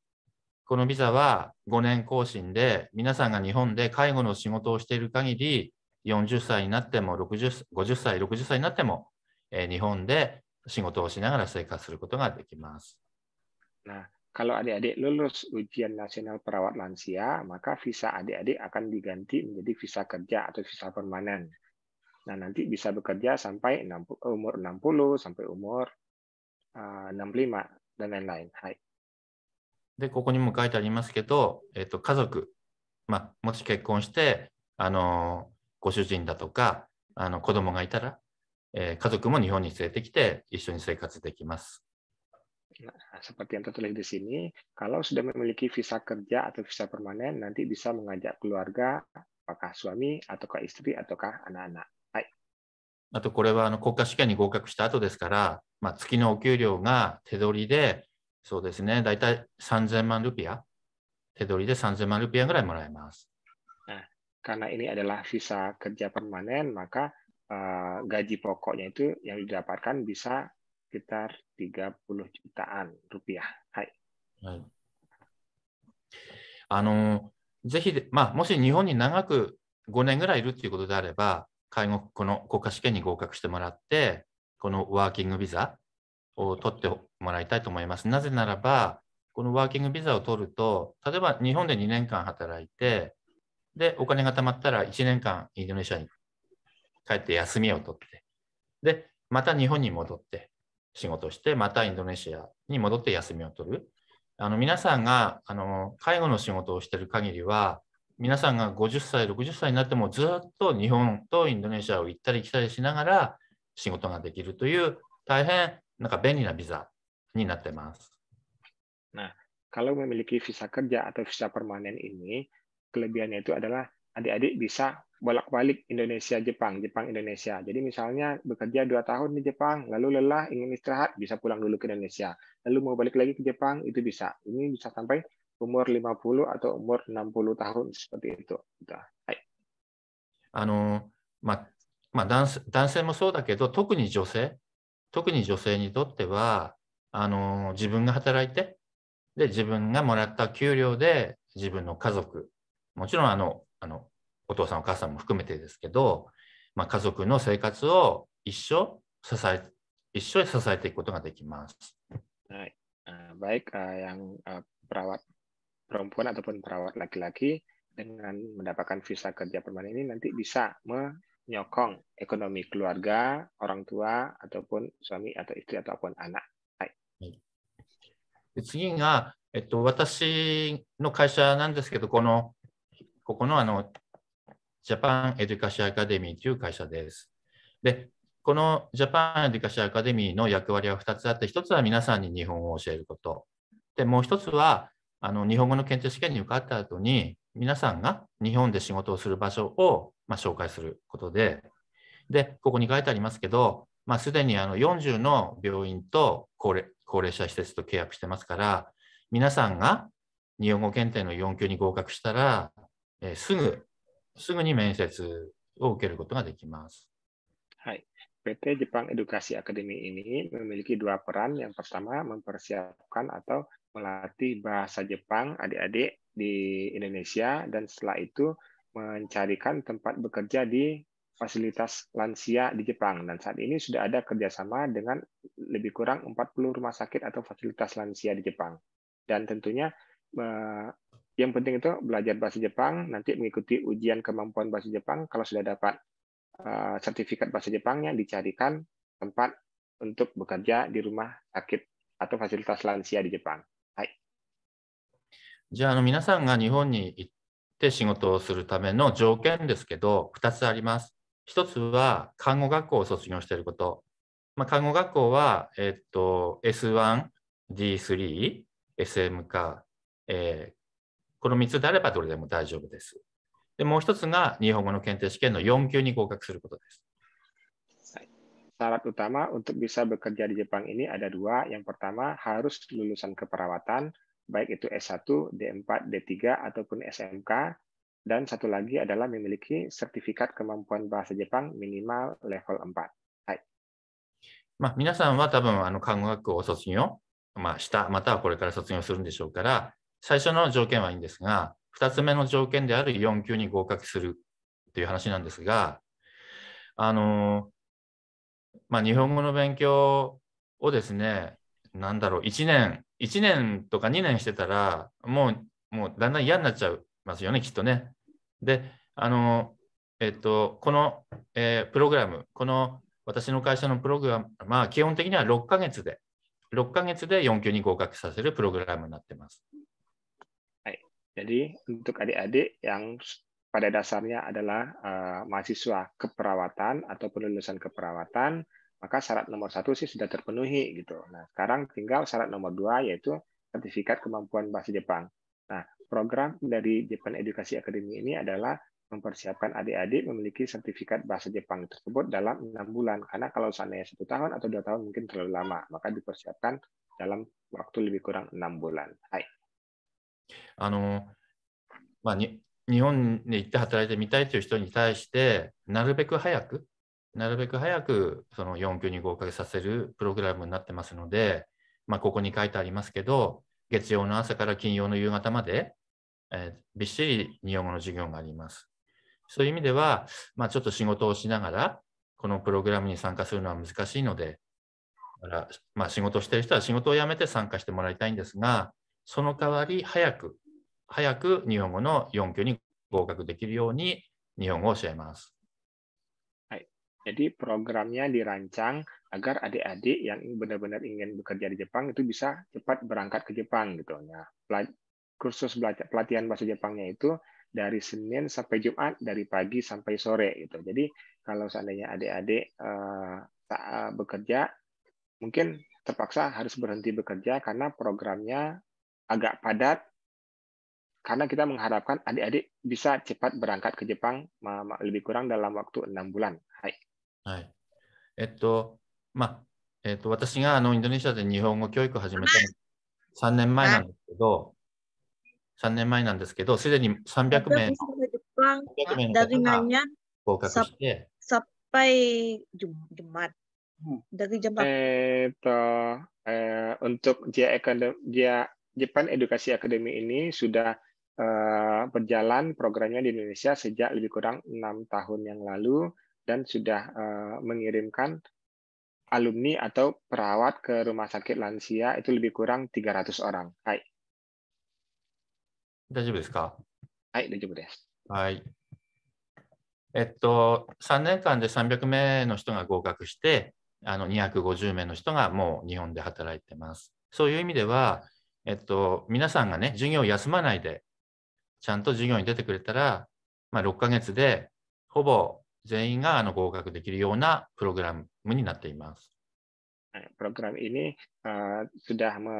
このビザは5年更新で、皆さんが日本で介護の仕事をしている限り、40歳になっても60、50歳、60歳になっても、えー、日本で仕事をしながら生活することができます。kalau adik-adik lulus ujian nasional perawat lansia, maka visa adik-adik akan diganti menjadi visa kerja atau visa permanen. Nah, nanti bisa bekerja sampai 60, umur 60 sampai umur ah, uh, 65 dan lain-lain. Hai. で、ここにも書いてありますけど、えっ、ー、と、家族、まあ、もし結婚して、あの、ご主人だとか、あの、子供がいたら、えー、家族も日本に連れてきて、一緒に生活できます。Nah, seperti yang tertulis di sini, kalau sudah memiliki visa kerja atau visa permanen, nanti bisa mengajak keluarga, apakah suami, ataukah istri, ataukah anak-anak. あとこれはあの国家試験に合格した後ですから、まあ、月のお給料が手取りで、そうですね、大体3000万ルピア、手取りで3000万ルピアぐらいもらえます。Karena ini adalah visa kerja permanen, maka uh, gaji pokoknya itu yang didapatkan bisa sekitar 30 jutaan rupiah. はい。はい、あの、ぜひ、まあ、もし日本に長く5年ぐらいいるということであれば、介護、この国家試験に合格してもらって、このワーキングビザを取ってもらいたいと思います。なぜならば、このワーキングビザを取ると、例えば日本で2年間働いて、で、お金が貯まったら1年間インドネシアに帰って休みを取って、で、また日本に戻って、仕事して、またインドネシアに戻って休みを取る。あの皆さんがあの介護の仕事をしている限りは、皆さんが50歳、60歳になってもずっと日本とインドネシアを行ったり来たりしながら仕事ができるという大変なんか便利なビザになってます。Nah, kalau memiliki visa kerja atau visa permanen ini, kelebihannya itu adalah adik-adik bisa bolak-balik Indonesia Jepang, Jepang Indonesia. Jadi misalnya bekerja dua tahun di Jepang, lalu lelah ingin istirahat bisa pulang dulu ke Indonesia. Lalu mau balik lagi ke Jepang itu bisa. Ini bisa sampai umur 50 atau umur 60 tahun seperti itu. ma nah, Hai. あの、まあ、まあ男性、男性もそうだけど、特に女性、特に女性にとっては、あの、自分が働いて、で、自分がもらった給料で自分の家族、もちろんあの、あの、お父さんお母さんも含めてですけど、まあ、家族の生活を一緒支え一緒に支えていくことができます。はい。baik uh, yang uh, perawat perempuan ataupun perawat laki-laki dengan mendapatkan visa kerja permanen ini nanti bisa menyokong ekonomi keluarga, orang tua ataupun suami atau istri ataupun anak. Hai. 次が、えっと、私の会社なんですけど、この、ここのあのジャパンエデュカシア・アカデミーという会社です。で、このジャパンエデュカシア・アカデミーの役割は2つあって、1つは皆さんに日本語を教えること。で、もう1つは、あの日本語の検定試験に受かった後に、皆さんが日本で仕事をする場所を、まあ、紹介することで、で、ここに書いてありますけど、まあ、すでにあの40の病院と高齢高齢者施設と契約してますから、皆さんが日本語検定の4級に合格したら、えー、すぐすぐに面接を受けることができます。はい。PT Jepang Edukasi Akademi ini memiliki dua peran. Yang pertama, mempersiapkan atau melatih bahasa Jepang adik-adik di Indonesia dan setelah itu mencarikan tempat bekerja di fasilitas lansia di Jepang. Dan saat ini sudah ada kerjasama dengan lebih kurang 40 rumah sakit atau fasilitas lansia di Jepang. Dan tentunya yang penting itu belajar bahasa Jepang, nanti mengikuti ujian kemampuan bahasa Jepang. Kalau sudah dapat uh, sertifikat bahasa Jepangnya, dicarikan tempat untuk bekerja di rumah sakit atau fasilitas lansia di Jepang. Hai. つあります1つは看護学校を卒業していることまあ看護学校はえっと s か、えー、この3つであればどれでも大丈夫です。でもう1つが日本語の検定試験の4級に合格することです。Syarat utama untuk bisa bekerja di Jepang ini ada dua. Yang pertama, harus lulusan keperawatan, baik itu S1, D4, D3, ataupun SMK. Dan satu lagi adalah memiliki sertifikat kemampuan bahasa Jepang minimal level 4. Hai. まあ、皆さんは多分あの看護学校を卒業、まあ、した、またはこれから卒業するんでしょうから、最初の条件はいいんですが、2つ目の条件である4級に合格するという話なんですが、あの、まあ、日本語の勉強をですね、なんだろう、1年、1年とか2年してたら、もう、もうだんだん嫌になっちゃいますよね、きっとね。で、あの、えっと、この、えー、プログラム、この私の会社のプログラム、まあ、基本的には6ヶ月で、6ヶ月で4級に合格させるプログラムになってます。Jadi untuk adik-adik yang pada dasarnya adalah uh, mahasiswa keperawatan atau penulisan keperawatan, maka syarat nomor satu sih sudah terpenuhi gitu. Nah sekarang tinggal syarat nomor dua yaitu sertifikat kemampuan bahasa Jepang. Nah program dari Japan Edukasi Akademi ini adalah mempersiapkan adik-adik memiliki sertifikat bahasa Jepang tersebut dalam enam bulan. Karena kalau seandainya satu tahun atau dua tahun mungkin terlalu lama, maka dipersiapkan dalam waktu lebih kurang enam bulan. Hai. あの、まあ、日本に行って働いてみたいという人に対して、なるべく早く、なるべく早くその4級に合格させるプログラムになってますので、まあ、ここに書いてありますけど、月曜の朝から金曜の夕方まで、えー、びっしり日本語の授業があります。そういう意味では、まあ、ちょっと仕事をしながら、このプログラムに参加するのは難しいので、だからまあ、仕事してる人は仕事を辞めて参加してもらいたいんですが、その代わり早く、早く日本語の4級に合格できるように日本語を教えます。Jadi programnya dirancang agar adik-adik yang benar-benar ingin bekerja di Jepang itu bisa cepat berangkat ke Jepang gitu. Nah, kursus belajar, pelatihan bahasa Jepangnya itu dari Senin sampai Jumat dari pagi sampai sore gitu. Jadi kalau seandainya adik-adik uh, bekerja mungkin terpaksa harus berhenti bekerja karena programnya agak padat karena kita mengharapkan adik-adik bisa cepat berangkat ke Jepang lebih kurang dalam waktu enam bulan. Hai. Hai. Eto, ma, えっと、まあ、えっと、私があのインドネシアで日本語教育を始めたの3年前なんですけど、3年前なんですけど、すでに300名、300名の方が合格して、sampai Jumat. Hmm. Dari Jumat. Eh, untuk dia Japan Edukasi Akademi ini sudah eh, berjalan programnya di Indonesia sejak lebih kurang enam tahun yang lalu dan sudah eh, mengirimkan alumni atau perawat ke rumah sakit lansia itu lebih kurang 300 orang. Hai. 大丈夫ですかはい、大丈夫です。はい。えっと、3年間で300名の人が合格して、あの250名の人がもう日本で働いてます。そういう意味では、えっと、皆さんがね、授業を休まないで、ちゃんと授業に出てくれたら、まあ、6ヶ月で、ほぼ全員があの合格できるようなプログラムになっています。program ini uh, sudah me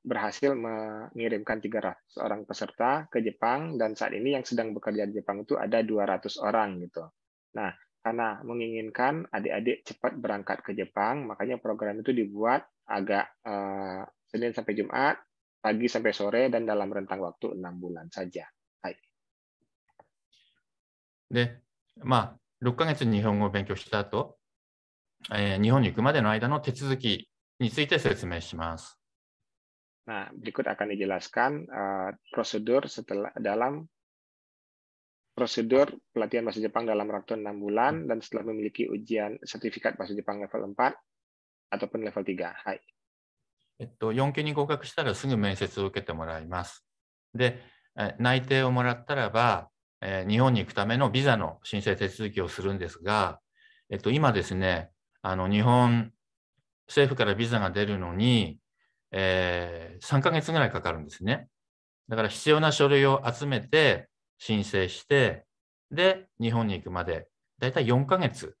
berhasil mengirimkan 300 orang peserta ke Jepang dan saat ini yang sedang bekerja di Jepang itu ada 200 orang gitu. Nah, karena menginginkan adik-adik cepat berangkat ke Jepang, makanya program itu dibuat agak uh, Senin sampai Jumat pagi sampai sore dan dalam rentang waktu enam bulan saja. Hai. で、まあ、6ヶ月日本語を勉強した後、えー、日本に行くまでの間の手続きについて説明します。Nah, berikut akan dijelaskan uh, prosedur setelah dalam prosedur pelatihan bahasa Jepang dalam waktu 6 bulan dan setelah memiliki ujian sertifikat bahasa Jepang level 4 ataupun level 3. Hai. えっと、4級に合格したらすぐ面接を受けてもらいます。で、内定をもらったらば、え日本に行くためのビザの申請手続きをするんですが、えっと、今ですね、あの日本政府からビザが出るのに、えー、3ヶ月ぐらいかかるんですね。だから必要な書類を集めて申請して、で、日本に行くまで、だいたい4ヶ月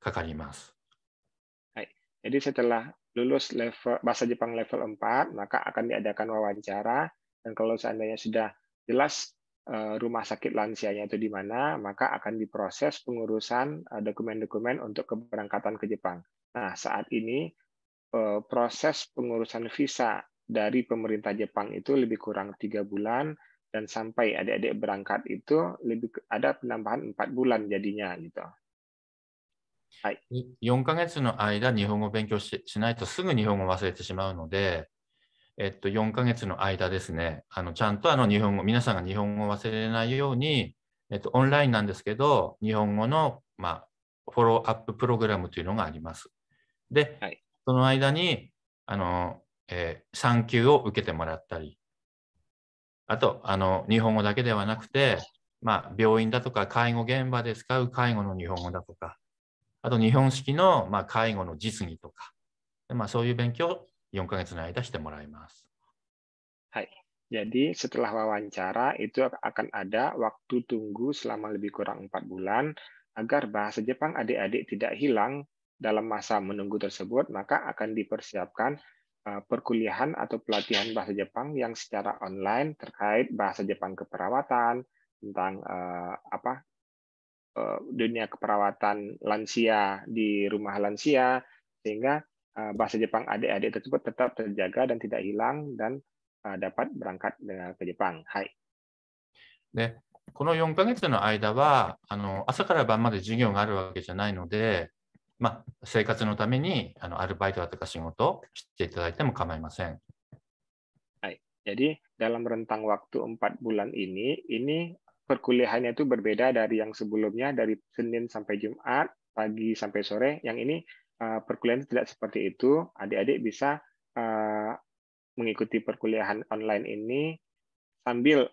かかります。はい。s t e l a h lulus level bahasa Jepang level 4, maka akan diadakan wawancara dan kalau seandainya sudah jelas eh, rumah sakit lansianya itu di mana, maka akan diproses pengurusan eh, dokumen-dokumen untuk keberangkatan ke Jepang. Nah, saat ini eh, proses pengurusan visa dari pemerintah Jepang itu lebih kurang tiga bulan dan sampai adik-adik berangkat itu lebih ada penambahan empat bulan jadinya gitu. はい、4ヶ月の間、日本語を勉強しないとすぐ日本語を忘れてしまうので、えっと、4ヶ月の間ですね、あのちゃんとあの日本語、皆さんが日本語を忘れないように、えっと、オンラインなんですけど、日本語の、まあ、フォローアッププログラムというのがあります。で、はい、その間に、あの、えー、産休を受けてもらったり、あと、あの、日本語だけではなくて、まあ、病院だとか介護現場で使う介護の日本語だとか、あと日本式のまあ介護の実技とか、まあ、そういう勉強を4ヶ月の間してもらいます。はい。Jadi setelah wawancara itu akan ada waktu tunggu selama lebih kurang 4 bulan agar bahasa Jepang adik-adik tidak hilang dalam masa menunggu tersebut, maka akan dipersiapkan eh, perkuliahan atau pelatihan bahasa Jepang yang secara online terkait bahasa Jepang keperawatan tentang eh, apa Eh, dunia keperawatan lansia di rumah lansia sehingga eh, bahasa Jepang adik-adik tersebut tetap terjaga dan tidak hilang dan eh, dapat berangkat dengan ke Jepang. Hai. で、この4ヶ月の間はあの朝から晩まで授業があるわけじゃないので、まあ、生活のためにあのアルバイトだとか仕事をしていただいても構いません。はい。Jadi dalam rentang waktu 4 bulan ini, ini perkuliahannya itu berbeda dari yang sebelumnya dari Senin sampai Jumat pagi sampai sore. Yang ini uh, perkuliahan tidak seperti itu. Adik-adik bisa eh, mengikuti perkuliahan online ini sambil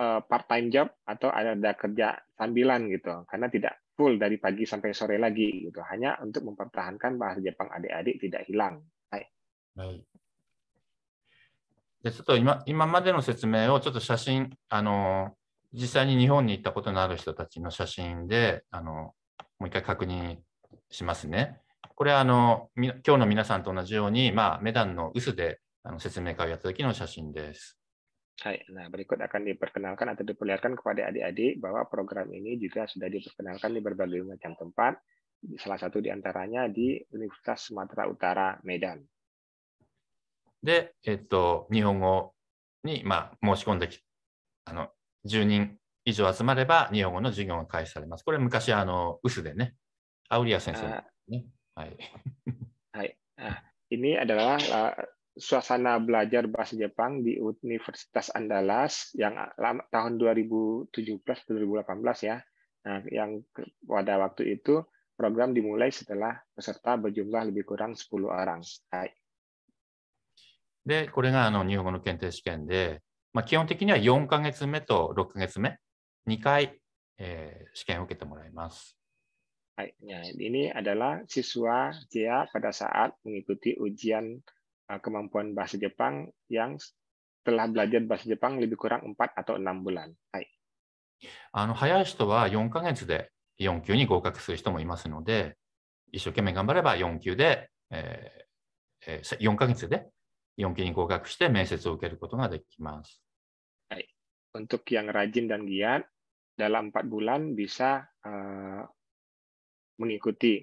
eh, part time job atau ada, ada kerja sambilan gitu. Karena tidak full dari pagi sampai sore lagi gitu. Hanya untuk mempertahankan bahasa Jepang adik-adik tidak hilang. Hai. Baik. でちょっと今今までの説明をちょっと写真あの実際に日本に行ったことのある人たちの写真で、あのもう一回確認しますね。これはあの今日の皆さんと同じように、まあ、メダンの薄であの説明会をやった時の写真です。Hai, nah berikut akan diperkenalkan atau diperlihatkan kepada adik-adik bahwa program ini juga sudah diperkenalkan di berbagai macam tempat, salah satu diantaranya di Universitas Sumatera Utara Medan. で、えっと、日本語に、まあ、申し込んできあの10人以上集まれば、日本語の授業が開始されます。これ昔、あの、ウスでね、アウリア先生、ね。はい。はい。Ini adalah uh, suasana belajar bahasa Jepang di Universitas Andalas yang tahun 2017-2018 ya. Nah, yang pada waktu itu program dimulai setelah peserta berjumlah lebih kurang 10 orang. Hai. で、これがあの日本語の検定試験で、まあ、基本的には4ヶ月目と6ヶ月目、2回、えー、試験を受けてもらいます。はい、ya, ini adalah siswa JA pada saat mengikuti ujian uh, kemampuan bahasa Jepang yang telah belajar bahasa Jepang lebih kurang 4 atau 6 bulan. Hai. あの早い人は4ヶ月で4級に合格する人もいますので、一生懸命頑張れば4級で、えーえー、4ヶ月で4期に合格して面接を受けることができます。はい。Untuk yang rajin dan giat, dalam 4 bulan bisa uh, mengikuti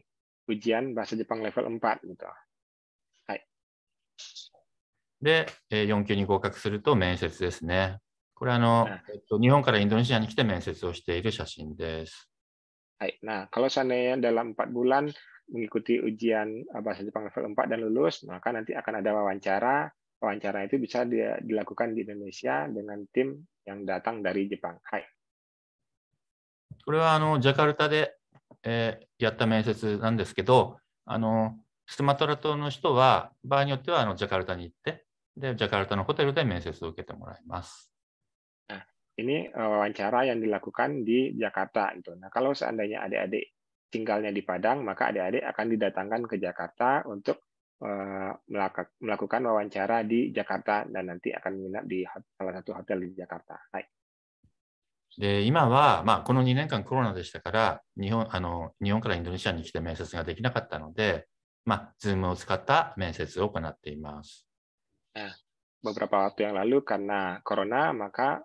ujian bahasa Jepang level 4 gitu. はい。で、4級に合格すると面接ですね。これあの、えっと、日本からインドネシアに来て面接をしている写真です。はい。Nah, kalau seandainya dalam 4 bulan mengikuti ujian eh, bahasa Jepang level 4 dan lulus, maka nanti akan ada wawancara. Wawancara itu bisa dilakukan di Indonesia dengan tim yang datang dari Jepang. Hai. これはあのジャカルタで、えー、やった面接なんですけど、あのスマトラ島の人は場合によってはあのジャカルタに行って、でジャカルタのホテルで面接を受けてもらいます。Ini eh, wawancara yang dilakukan di Jakarta. itu. Nah, kalau seandainya adik-adik tinggalnya di Padang, maka adik-adik akan didatangkan ke Jakarta untuk eh, melakukan wawancara di Jakarta dan nanti akan menginap di salah satu hotel di Jakarta. Hai. で今は、まあ、この2年間コロナでしたから日本あの日本からインドネシアに来て面接ができなかったので、まあ、Zoom を使った面接を行っています。Beberapa waktu yang lalu karena corona maka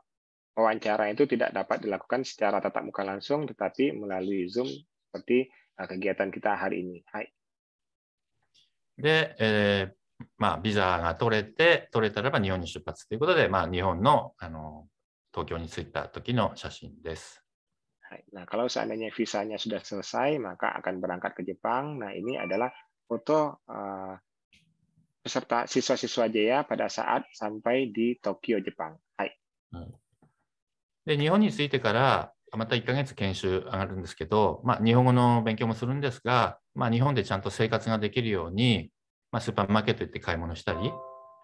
wawancara itu tidak dapat dilakukan secara tatap muka langsung tetapi melalui Zoom seperti eh, kegiatan kita hari ini. ini。はい。で、えー、まあ、ビザが取れて、取れたらば日本に出発ということで、まあ、日本の、あの、東京に着いた時の写真です。はい。Nah, kalau seandainya visanya sudah selesai, maka akan berangkat ke Jepang. Nah, ini adalah foto uh, peserta siswa-siswa Jaya pada saat sampai di Tokyo, Jepang. はい。で、日本に着いてから、また1ヶ月研修上がるんですけど、まあ、日本語の勉強もするんですが、まあ、日本でちゃんと生活ができるように、まあ、スーパーマーケット行って買い物したり、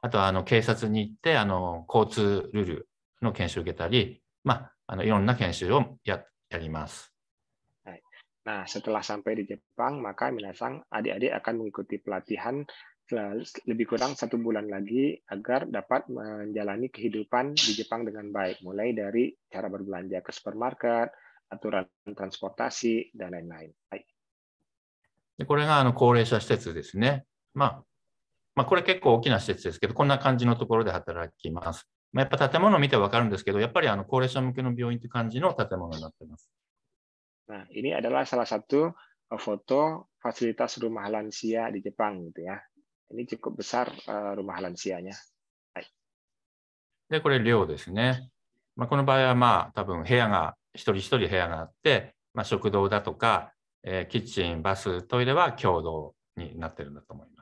あとはあの警察に行ってあの交通ルールの研修を受けたり、まあ、あのいろんな研修をややります。Nah, setelah sampai di Jepang, maka Minasang adik-adik akan mengikuti pelatihan lebih kurang satu bulan lagi agar dapat menjalani kehidupan di Jepang dengan baik, mulai dari cara berbelanja ke supermarket, aturan transportasi, dan lain-lain. Baik. これがあの高齢者施設ですね。まあ、まあ、これ結構大きな施設ですけど、こんな感じのところで働きます。まあ、やっぱ建物を見てわかるんですけど、やっぱりあの高齢者向けの病院という感じの建物になっています。Nah, ini adalah salah satu foto fasilitas rumah lansia di Jepang gitu ya ini cukup besar eh, rumah lansianya。はい、で、これ量ですね。まあ、この場合はまあ多分部屋が一人一人部屋があって、まあ、食堂だとか、えー、キッチン、バス、トイレは共同になってるんだと思います。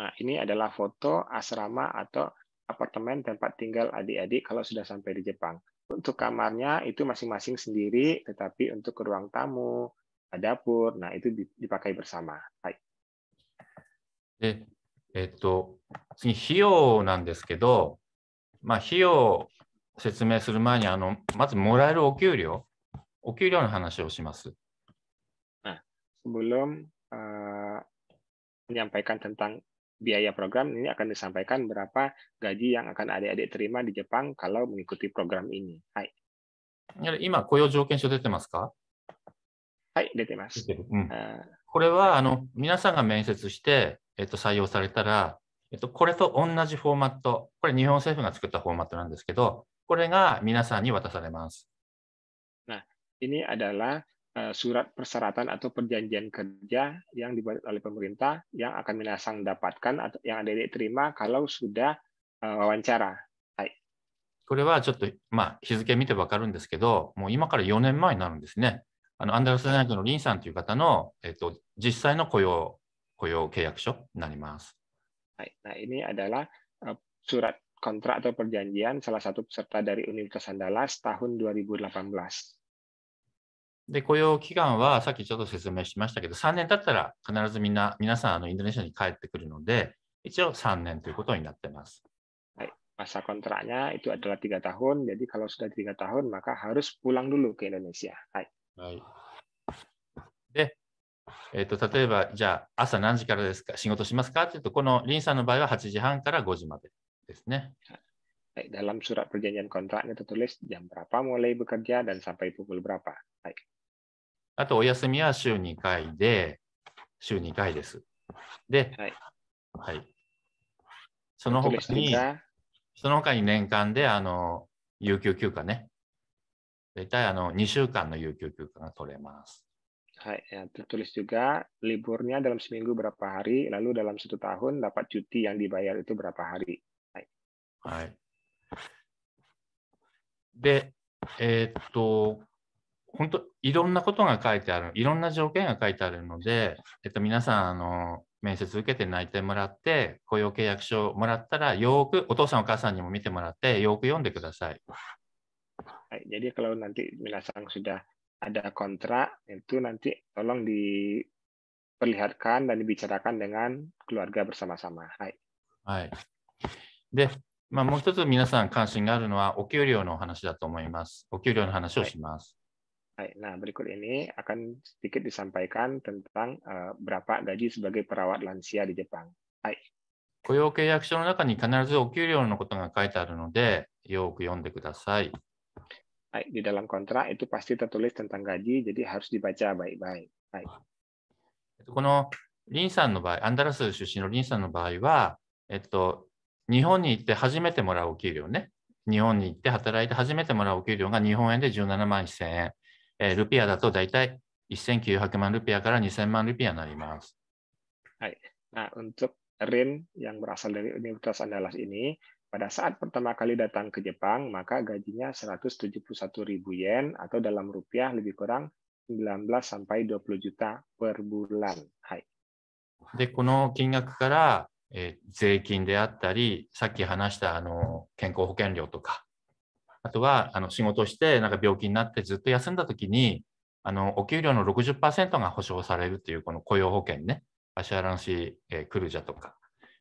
Nah, ini adalah foto asrama atau apartemen tempat tinggal adik-adik kalau sudah sampai di Jepang. Untuk kamarnya itu masing-masing sendiri, tetapi untuk ruang tamu, dapur, nah itu dipakai bersama. Baik. で、えっと、次、費用なんですけど、まあ、費用説明する前に、あの、まずもらえるお給料、お給料の話をします。Sebelum uh, menyampaikan tentang biaya program ini akan disampaikan berapa gaji yang akan adik-adik terima di Jepang kalau mengikuti program ini. Hai. 今、雇用条件書出てますかはい、出てます。うん、これは、あの、皆さんが面接して、えっと、採用されたら、えっと、これと同じフォーマット、これ日本政府が作ったフォーマットなんですけど、これが皆さんに渡されます。Nah, ini adalah uh, surat persyaratan atau perjanjian kerja yang dibuat oleh pemerintah yang akan minasang dapatkan atau yang adik-adik terima kalau sudah uh, wawancara. これはちょっと、まあ、日付見てわかるんですけど、もう今から4年前になるんですね。あのアンダルス大学のリンさんという方の、えっと、実際の雇用雇用契約書になります。はい、nah ini adalah surat kontrak atau perjanjian salah satu peserta dari Universitas Andalas tahun 2018. で、雇用期間はさっきちょっと説明しましたけど、3年経ったら必ずみんな、皆さんあのインドネシアに帰ってくるので、一応3年ということになってます。はい。Masa kontraknya itu adalah 3 tahun, jadi kalau sudah 3 tahun maka harus pulang dulu ke Indonesia. はい。はい、で、えっ、ー、と、例えば、じゃあ、朝何時からですか、仕事しますかっていうと、このリンさんの場合は8時半から5時までですね。dalam surat perjanjian kontraknya tertulis jam berapa mulai bekerja dan sampai pukul berapa. あと、お休みは週2回で、週2回です。で、はい。はい、その他に、その他に年間で、あの、有給休暇ね。大体、あの、2週間の有給休暇が取れます。ya, tertulis juga liburnya dalam seminggu berapa hari, lalu dalam satu tahun dapat cuti yang dibayar itu berapa hari. Hai. Hai. De, えー、っと、本当、いろんなことが書いてある、いろんな条件が書いてあるので、えっと、皆さん、あの、面接受けて泣いてもらって、雇用契約書をもらったら、よく、お父さんお母さんにも見てもらって、よく読んでください。はい、jadi eh, eh, kalau nanti 皆さん sudah ada kontrak itu nanti tolong diperlihatkan dan dibicarakan dengan keluarga bersama-sama. Hai. Hai. で、まあ、もう一つ皆さん関心があるのはお給料の話だと思います。お給料の話をします。はい。Nah, berikut ini akan sedikit disampaikan tentang、uh, eh, berapa gaji sebagai perawat lansia di Jepang. はい。雇用契約書の中に必ずお給料のことが書いてあるので、よく読んでください。di dalam kontrak itu pasti tertulis tentang gaji, jadi harus dibaca baik-baik. このリンさんの場合、アンダラス出身のリンさんの場合は、えっと、日本に行って初めてもらうお給料ね、日本に行って働いて初めてもらうお給料が日本円で17万1000円、えー、ルピアだと大体1900万ルピアから2000万ルピアになります。はい。まあ、うんと、リン、やんばらさんで、ニュータスアンダラス、イニー。Pada saat pertama kali datang ke Jepang, maka gajinya 171.000 yen atau dalam rupiah lebih kurang 19 sampai 20 juta per bulan. Hai. で、この金額から、えー、税金であったり、さっき話したあの健康保険料とか、あとはあの仕事してなんか病気になってずっと休んだ時に、あのお給料の60%が保証されるというこの雇用保険ね、足原のし、えー、クルジャとか、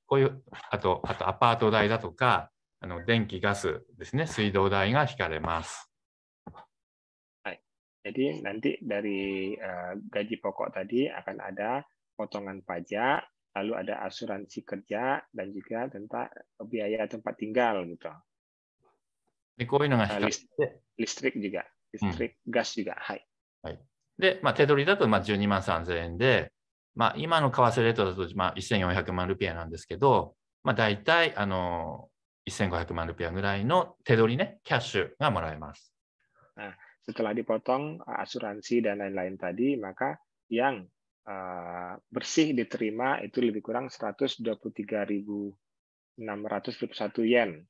こういう、あと、あとアパート代だとか、あの電気、ガスですね、水道代が引かれます。Jadi nanti dari uh, gaji pokok tadi akan ada potongan pajak, lalu ada asuransi kerja dan juga tentang biaya tempat tinggal gitu. Uh, listrik, listrik juga, listrik, gas juga. Hai. はい、で、まあ、手取りだとまあ12万3000円で、まあ今の為替レートだとまあ1400万ルピアなんですけどまあ大体あの1500万ルピアぐらいの手取りねキャッシュがもらえます setelah dipotong uh, asuransi dan lain-lain tadi, maka yang uh, bersih diterima itu lebih kurang 123.621 yen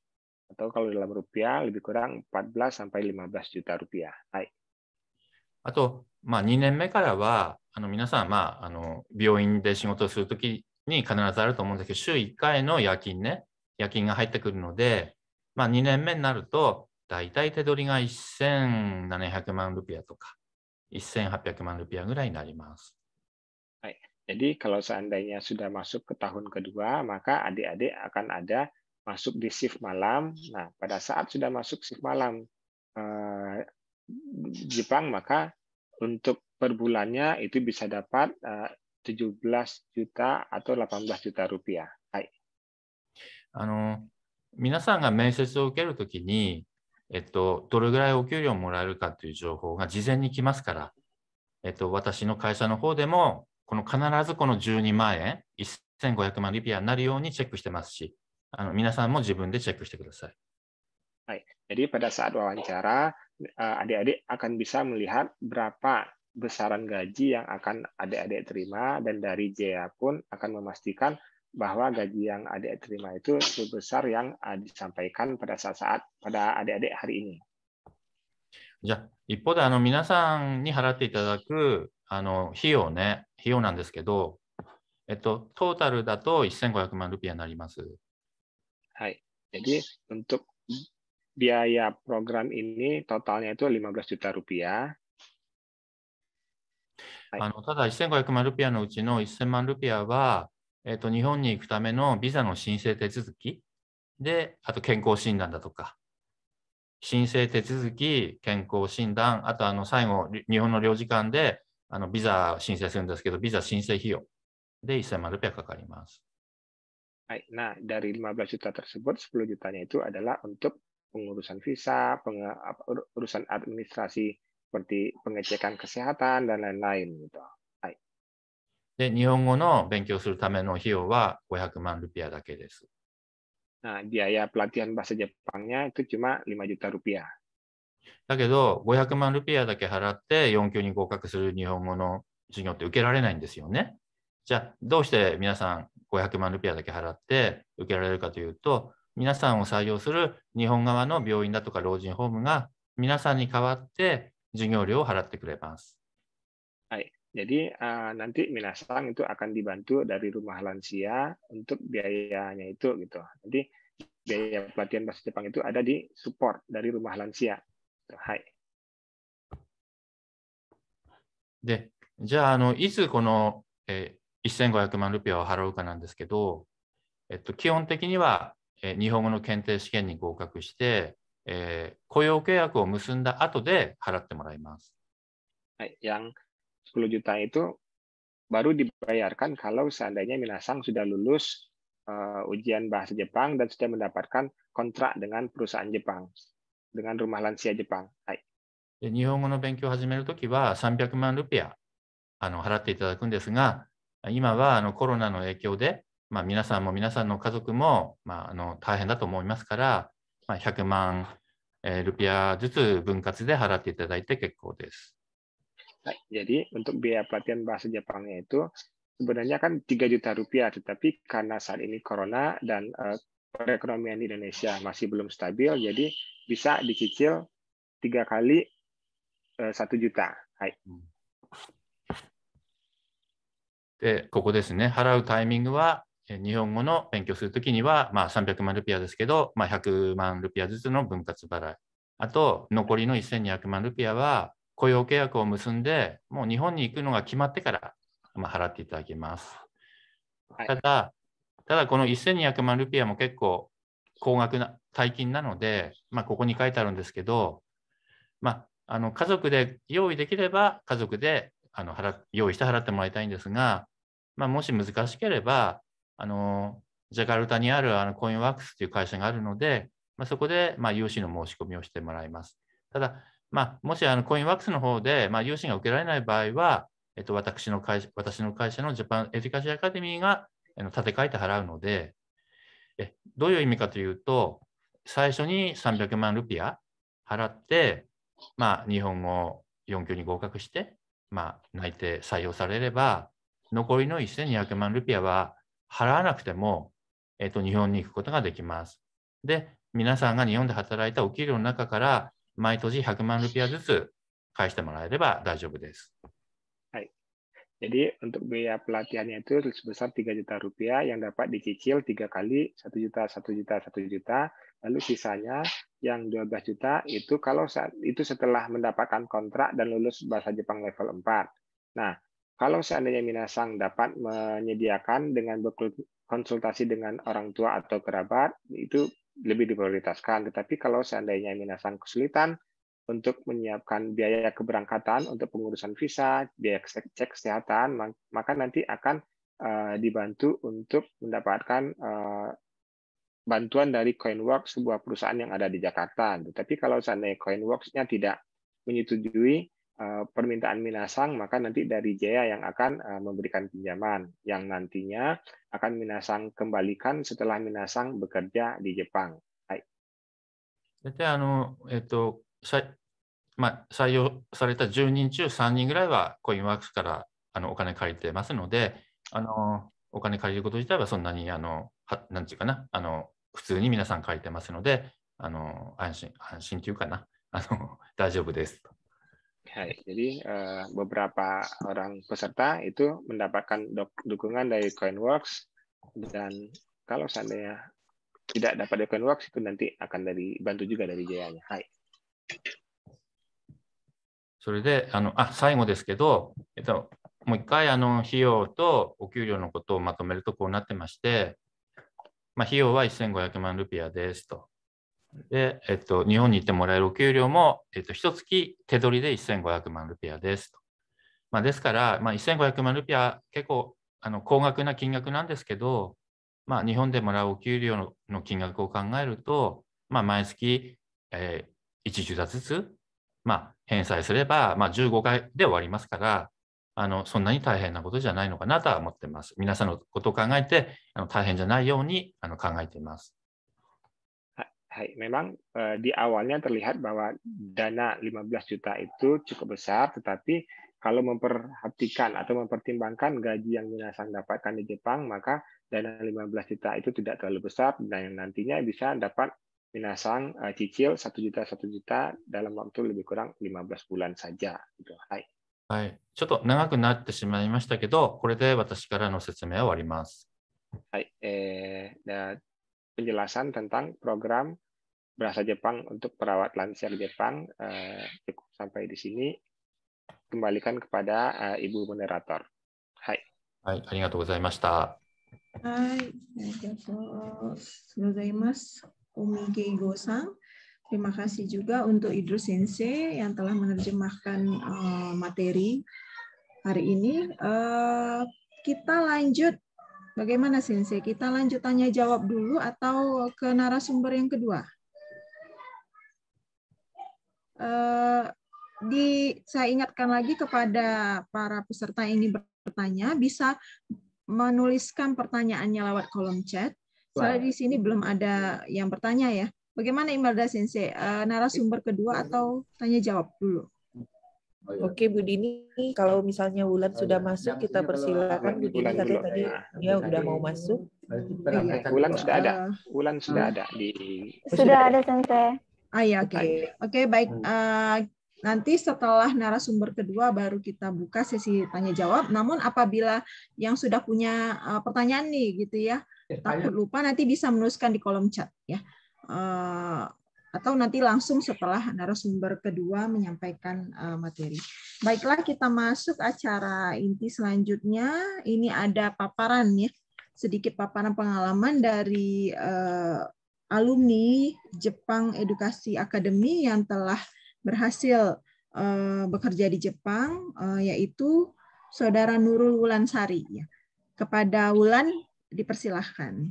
atau kalau dalam rupiah lebih kurang 14 sampai 15 juta rupiah. Hai. あと、まあ、2年目からはあの皆さん、まあ、あの病院で仕事をするときに必ずあると思うんですけど週1回の夜勤ね夜勤が入ってくるので、まあ、2年目になると大体手取りが1700万ルピアとか1800万ルピアぐらいになります。はい。Jadi kalau seandainya sudah masuk ke tahun kedua, maka adik-adik akan ada masuk di shift malam. Nah, pada saat sudah masuk shift malam eh, Jepang, maka untuk per bulannya itu bisa dapat uh, 17 juta atau 18 juta rupiah. Hai. あの皆さんが面接を受けるときに、えっと、どれぐらいお給料もらえるかという情報が事前に来ますから、えっと、私の会社の方でも、この必ずこの12万円、1500万リピアになるようにチェックしてますし、あの皆さんも自分でチェックしてください。はい。Jadi pada saat wawancara, Eh, adik-adik akan bisa melihat berapa besaran gaji yang akan adik-adik terima dan dari JA pun akan memastikan bahwa gaji yang adik terima itu sebesar yang eh, disampaikan pada saat-saat pada adik-adik hari ini. じゃあ、一方であの皆さんに払っていただくあの費用ね、費用なんですけど、えっと、トータルだと1500万ルピアになります。はい。Jadi untuk biaya program ini totalnya itu 15 juta rupiah. あのただ1500万ルピアのうちの1000万ルピアは、えー、と日本に行くためのビザの申請手続きで、あと健康診断だとか、申請手続き、健康診断、あとあの最後、日本の領事館であのビザ申請するんですけど、ビザ申請費用で1000万ルピアかかります。はい、nah 15 juta tersebut 10 jutanya itu adalah untuk 日本語の勉強するための費用は500万ルピアだけです。だけど、500万ルピアだけ払って、4級に合格する日本語の授業って受けられないんですよね。じゃあ、どうして皆さん500万ルピアだけ払って受けられるかというと、皆さんを採用する日本側の病院だとか老人ホームが皆さんに代わって授業料を払ってくれます。はい。Jadi uh, nanti Minasang itu akan dibantu dari rumah lansia untuk biayanya itu gitu. Jadi biaya pelatihan bahasa Jepang itu ada di support dari rumah lansia. Hai. で、じゃあ、あの、いつこの、えー、1500万ルピアを払うかなんですけど、えっと、基本的にはえ日本語の検定試験に合格して、えー、雇用契約を結んだ後で払ってもらいます。はい、yang 10 juta itu baru dibayarkan kalau seandainya Minasang sudah lulus uh, ujian bahasa Jepang dan sudah mendapatkan kontrak dengan perusahaan Jepang, dengan rumah lansia Jepang. Hai. で日本語の勉強を始めるときは300万ルピアあの払っていただくんですが、今はあのコロナの影響でまあ、皆さんも皆さんの家族も、まあ、あの大変だと思いますから、まあ、100万、えー、ルピアずつ分割で払っていただいて結構です。Nah, jadi untuk biaya pelatihan bahasa Jepangnya itu sebenarnya kan 3 juta rupiah, tetapi karena saat ini corona dan uh, perekonomian di Indonesia masih belum stabil, jadi bisa dicicil tiga kali satu juta. Hai. で、ここですね。払うタイミングは日本語の勉強するときには、まあ、300万ルピアですけど、まあ、100万ルピアずつの分割払い。あと、残りの1200万ルピアは、雇用契約を結んで、もう日本に行くのが決まってから、まあ、払っていただきます。はい、ただ、ただこの1200万ルピアも結構高額な大金なので、まあ、ここに書いてあるんですけど、まあ、あの家族で用意できれば家族であの払用意して払ってもらいたいんですが、まあ、もし難しければあの、ジャカルタにあるあのコインワークスという会社があるので、まあ、そこで、まあ、融資の申し込みをしてもらいます。ただ、まあ、もしあのコインワークスの方で、まあ、融資が受けられない場合は、えっと、私の会社私の会社のジャパンエディカシーアカデミーが立て替えて払うので、えどういう意味かというと、最初に300万ルピア払って、まあ、日本語4級に合格して、まあ、内定採用されれば、残りの1200万ルピアは払わなくてもえっと日本に行くことができますで皆さんが日本で働いたお給料の中から毎年100万ルピアずつ返してもらえれば大丈夫です jadi untuk biaya pelatihannya itu sebesar 3 juta rupiah yang dapat dicicil tiga kali 1 juta, 1 juta, 1 juta. Lalu sisanya yang 12 juta itu kalau saat, itu setelah mendapatkan kontrak dan lulus bahasa Jepang level 4. Nah, kalau seandainya Minasang dapat menyediakan dengan berkonsultasi dengan orang tua atau kerabat, itu lebih diprioritaskan. Tetapi kalau seandainya Minasang kesulitan untuk menyiapkan biaya keberangkatan untuk pengurusan visa, biaya cek kesehatan, maka nanti akan eh, dibantu untuk mendapatkan eh, bantuan dari Coinworks, sebuah perusahaan yang ada di Jakarta. Tetapi kalau seandainya Coinworks-nya tidak menyetujui Eh, permintaan Minasang, maka nanti dari Jaya yang akan eh, memberikan pinjaman yang nantinya akan Minasang kembalikan setelah Minasang bekerja di Jepang. Hai. Jadi, ano, eto, saya, まあ、採用された10人中3人ぐらいはコインワークスからあのお金借りてますのであのお金借りること自体はそんなにあのはなんていうかなあの普通に皆さん借りてますのであの安心安心というかなあの大丈夫ですと。Hai, jadi uh, beberapa orang peserta itu mendapatkan dukungan dari CoinWorks dan kalau seandainya tidak dapat dari CoinWorks itu nanti akan dari bantu juga dari Jayanya. Hai. それであのあ最後ですけど、えっと、もう一回あの費用とお給料のことをまとめるとこうなってまして、まあ、費用は1500万ルピアですと。で、えっと、日本に行ってもらえるお給料も、えっと、一月手取りで1500万ルピアですと。まあ、ですから、まあ、1500万ルピア、結構あの高額な金額なんですけど、まあ、日本でもらうお給料の金額を考えると、まあ、毎月、えー、1受託ずつ、まあ、返済すれば、まあ、15回で終わりますから、あのそんなに大変なことじゃないのかなとは思っています。皆さんのことを考えて、あの大変じゃないようにあの考えています。memang eh, di awalnya terlihat bahwa dana 15 juta itu cukup besar, tetapi kalau memperhatikan atau mempertimbangkan gaji yang Minasang dapatkan di Jepang, maka dana 15 juta itu tidak terlalu besar dan nantinya bisa dapat Minasang uh, eh, cicil 1 juta 1 juta dalam waktu lebih kurang 15 bulan saja. Gitu. Hai. はい、ちょっと長くなってしまいましたけど、これで私からの説明は終わります。はい、えー、eh, penjelasan tentang program berasa Jepang untuk perawat lansia di Jepang. Eh, cukup sampai di sini. Kembalikan kepada eh, Ibu Moderator. Hai. Hai, terima kasih. Hai, Geigo Sang. Terima kasih juga untuk Idrus Sensei yang telah menerjemahkan uh, materi hari ini. Uh, kita lanjut Bagaimana Sensei? Kita lanjut tanya jawab dulu atau ke narasumber yang kedua? Uh, di saya ingatkan lagi kepada para peserta yang ingin bertanya bisa menuliskan pertanyaannya lewat kolom chat. Soalnya di sini belum ada yang bertanya ya. Bagaimana Imelda Sensei? Uh, narasumber kedua atau tanya jawab dulu? Oh, iya. Oke Bu Dini, kalau misalnya Wulan oh, sudah iya. masuk Yang kita persilakan Bu Dini tadi ya, dia udah mau masuk. Wulan iya. sudah ada, Wulan ah. sudah ah. ada di. Sudah ada Sensei. Ah ya oke, okay. oke okay, baik. Uh, nanti setelah narasumber kedua baru kita buka sesi tanya jawab. Namun apabila yang sudah punya pertanyaan nih gitu ya, eh, takut lupa nanti bisa menuliskan di kolom chat ya atau nanti langsung setelah narasumber kedua menyampaikan eh, materi. Baiklah, kita masuk acara inti selanjutnya. Ini ada paparan ya, sedikit paparan pengalaman dari uh, alumni Jepang Edukasi Akademi yang telah berhasil uh, bekerja di Jepang, uh, yaitu Saudara Nurul Wulansari. Ya. Kepada Wulan, dipersilahkan.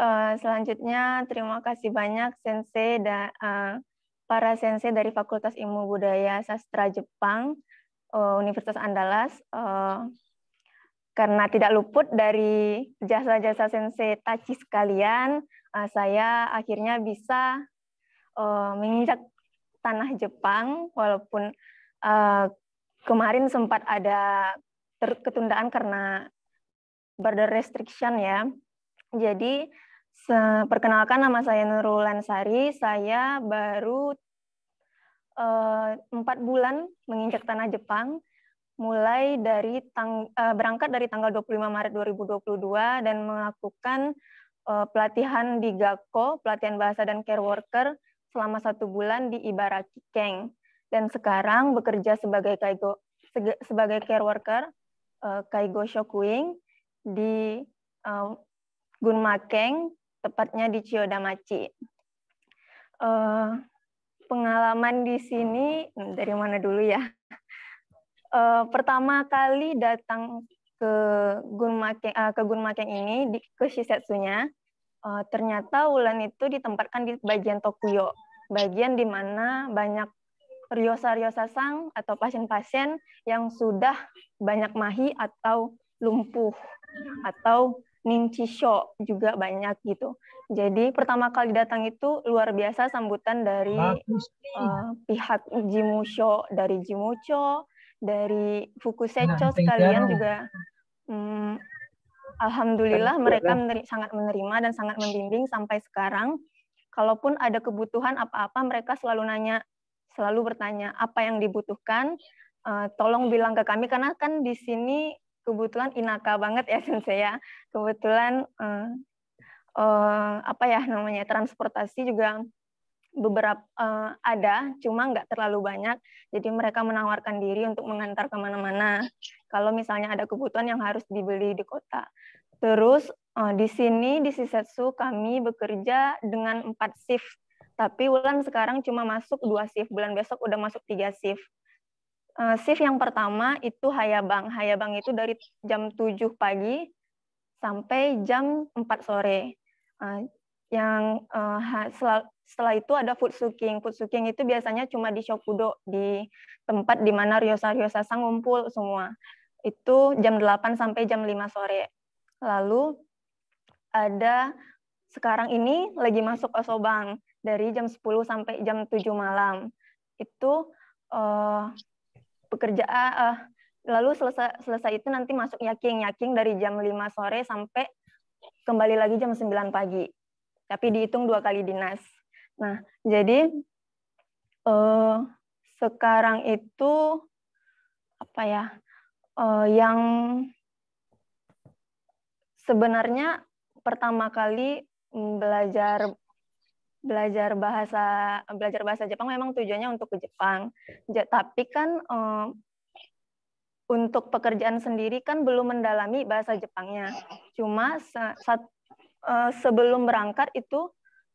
Eh, selanjutnya terima kasih banyak sensei dan uh, eh, para sensei dari Fakultas Ilmu Budaya Sastra Jepang uh, Universitas Andalas uh, karena tidak luput dari jasa-jasa sensei Tachi sekalian uh, saya akhirnya bisa uh, menginjak tanah Jepang walaupun uh, kemarin sempat ada ketundaan karena border restriction ya. Jadi Perkenalkan nama saya Nurul Lansari, saya baru eh, empat uh, bulan menginjak tanah Jepang, mulai dari tang, uh, berangkat dari tanggal 25 Maret 2022 dan melakukan uh, pelatihan di GAKO, pelatihan bahasa dan care worker selama satu bulan di Ibaraki Keng. Dan sekarang bekerja sebagai kaigo sebagai care worker uh, Kaigo Shokuing di uh, keng tepatnya di Chiodamachi. Uh, pengalaman di sini hmm, dari mana dulu ya? Uh, pertama kali datang ke Gunmakeng uh, eh, ke Gunmakeng ini di ke Shisetsunya uh, ternyata Wulan itu ditempatkan di bagian Tokyo bagian di mana banyak riosa riosa sang atau pasien-pasien yang sudah banyak mahi atau lumpuh atau Ning Show juga banyak gitu. Jadi pertama kali datang itu luar biasa sambutan dari uh, pihak Jimusho, dari Jimucho, dari Fukusecho nah, sekalian juga. Um, Alhamdulillah mereka meneri sangat menerima dan sangat membimbing sampai sekarang. Kalaupun ada kebutuhan apa-apa, mereka selalu nanya, selalu bertanya apa yang dibutuhkan. Uh, tolong bilang ke kami karena kan di sini kebetulan inaka banget ya sensei ya. Kebetulan uh, uh, apa ya namanya transportasi juga beberapa uh, eh, ada, cuma nggak terlalu banyak. Jadi mereka menawarkan diri untuk mengantar kemana-mana. Kalau misalnya ada kebutuhan yang harus dibeli di kota. Terus uh, di sini di Sisetsu kami bekerja dengan empat shift. Tapi Wulan sekarang cuma masuk dua shift. Bulan besok udah masuk tiga shift. Eh, shift yang pertama itu Hayabang. Hayabang itu dari jam 7 pagi sampai jam 4 sore. Uh, yang uh, eh, setelah, setelah itu ada food suking. Food suking itu biasanya cuma di Shokudo, di tempat di mana ryosa-ryosasa ngumpul semua. Itu jam 8 sampai jam 5 sore. Lalu ada sekarang ini lagi masuk Osobang dari jam 10 sampai jam 7 malam. Itu uh, pekerjaan uh, lalu selesai selesai itu nanti masuk yaking yaking dari jam 5 sore sampai kembali lagi jam 9 pagi tapi dihitung dua kali dinas nah jadi eh, sekarang itu apa ya uh, yang sebenarnya pertama kali belajar belajar bahasa belajar bahasa Jepang memang tujuannya untuk ke Jepang. Ja, tapi kan um, untuk pekerjaan sendiri kan belum mendalami bahasa Jepangnya. Cuma saat uh, eh, sebelum berangkat itu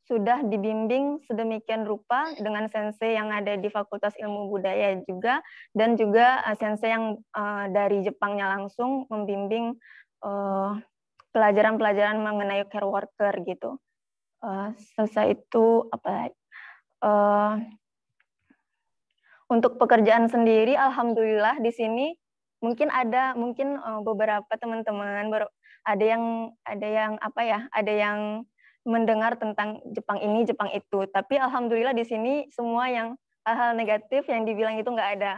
sudah dibimbing sedemikian rupa dengan sensei yang ada di Fakultas Ilmu Budaya juga dan juga eh, sensei yang uh, dari Jepangnya langsung membimbing pelajaran-pelajaran mengenai care worker gitu. Eh, selesai itu apa uh, untuk pekerjaan sendiri alhamdulillah di sini mungkin ada mungkin uh, beberapa teman-teman ada yang ada yang apa ya ada yang mendengar tentang Jepang ini Jepang itu tapi alhamdulillah di sini semua yang hal-hal negatif yang dibilang itu nggak ada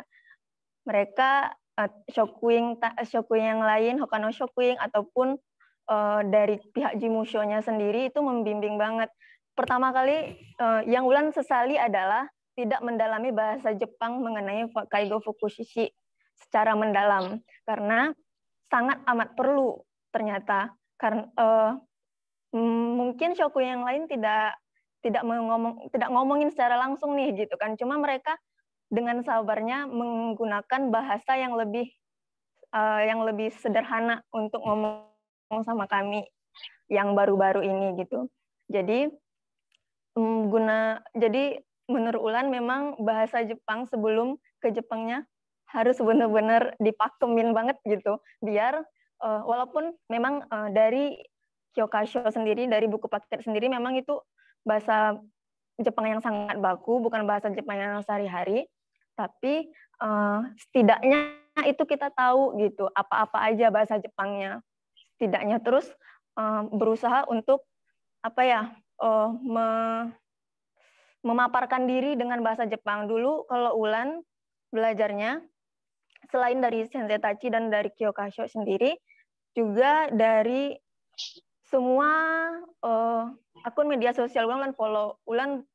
mereka uh, shokuing ta, shokuing yang lain Hokano shokuing ataupun uh, dari pihak Jimusho-nya sendiri itu membimbing banget. Pertama kali uh, yang Ulan sesali adalah tidak mendalami bahasa Jepang mengenai Kaigo Fukushishi secara mendalam karena sangat amat perlu ternyata karena uh, mungkin shoku yang lain tidak tidak ngomong tidak ngomongin secara langsung nih gitu kan cuma mereka dengan sabarnya menggunakan bahasa yang lebih uh, yang lebih sederhana untuk ngomong sama kami yang baru-baru ini gitu. Jadi mm, guna jadi menurut Ulan memang bahasa Jepang sebelum ke Jepangnya harus benar-benar dipakemin banget gitu biar uh, walaupun memang uh, dari Kyokasho sendiri dari buku paket sendiri memang itu bahasa Jepang yang sangat baku bukan bahasa Jepang yang sehari-hari tapi uh, setidaknya itu kita tahu gitu apa-apa aja bahasa Jepangnya setidaknya terus uh, berusaha untuk apa ya uh, me memaparkan diri dengan bahasa Jepang dulu kalau Ulan belajarnya selain dari Sensei Tachi dan dari Kyokasho sendiri juga dari semua uh, akun media sosial Ulan, kan follow Ulan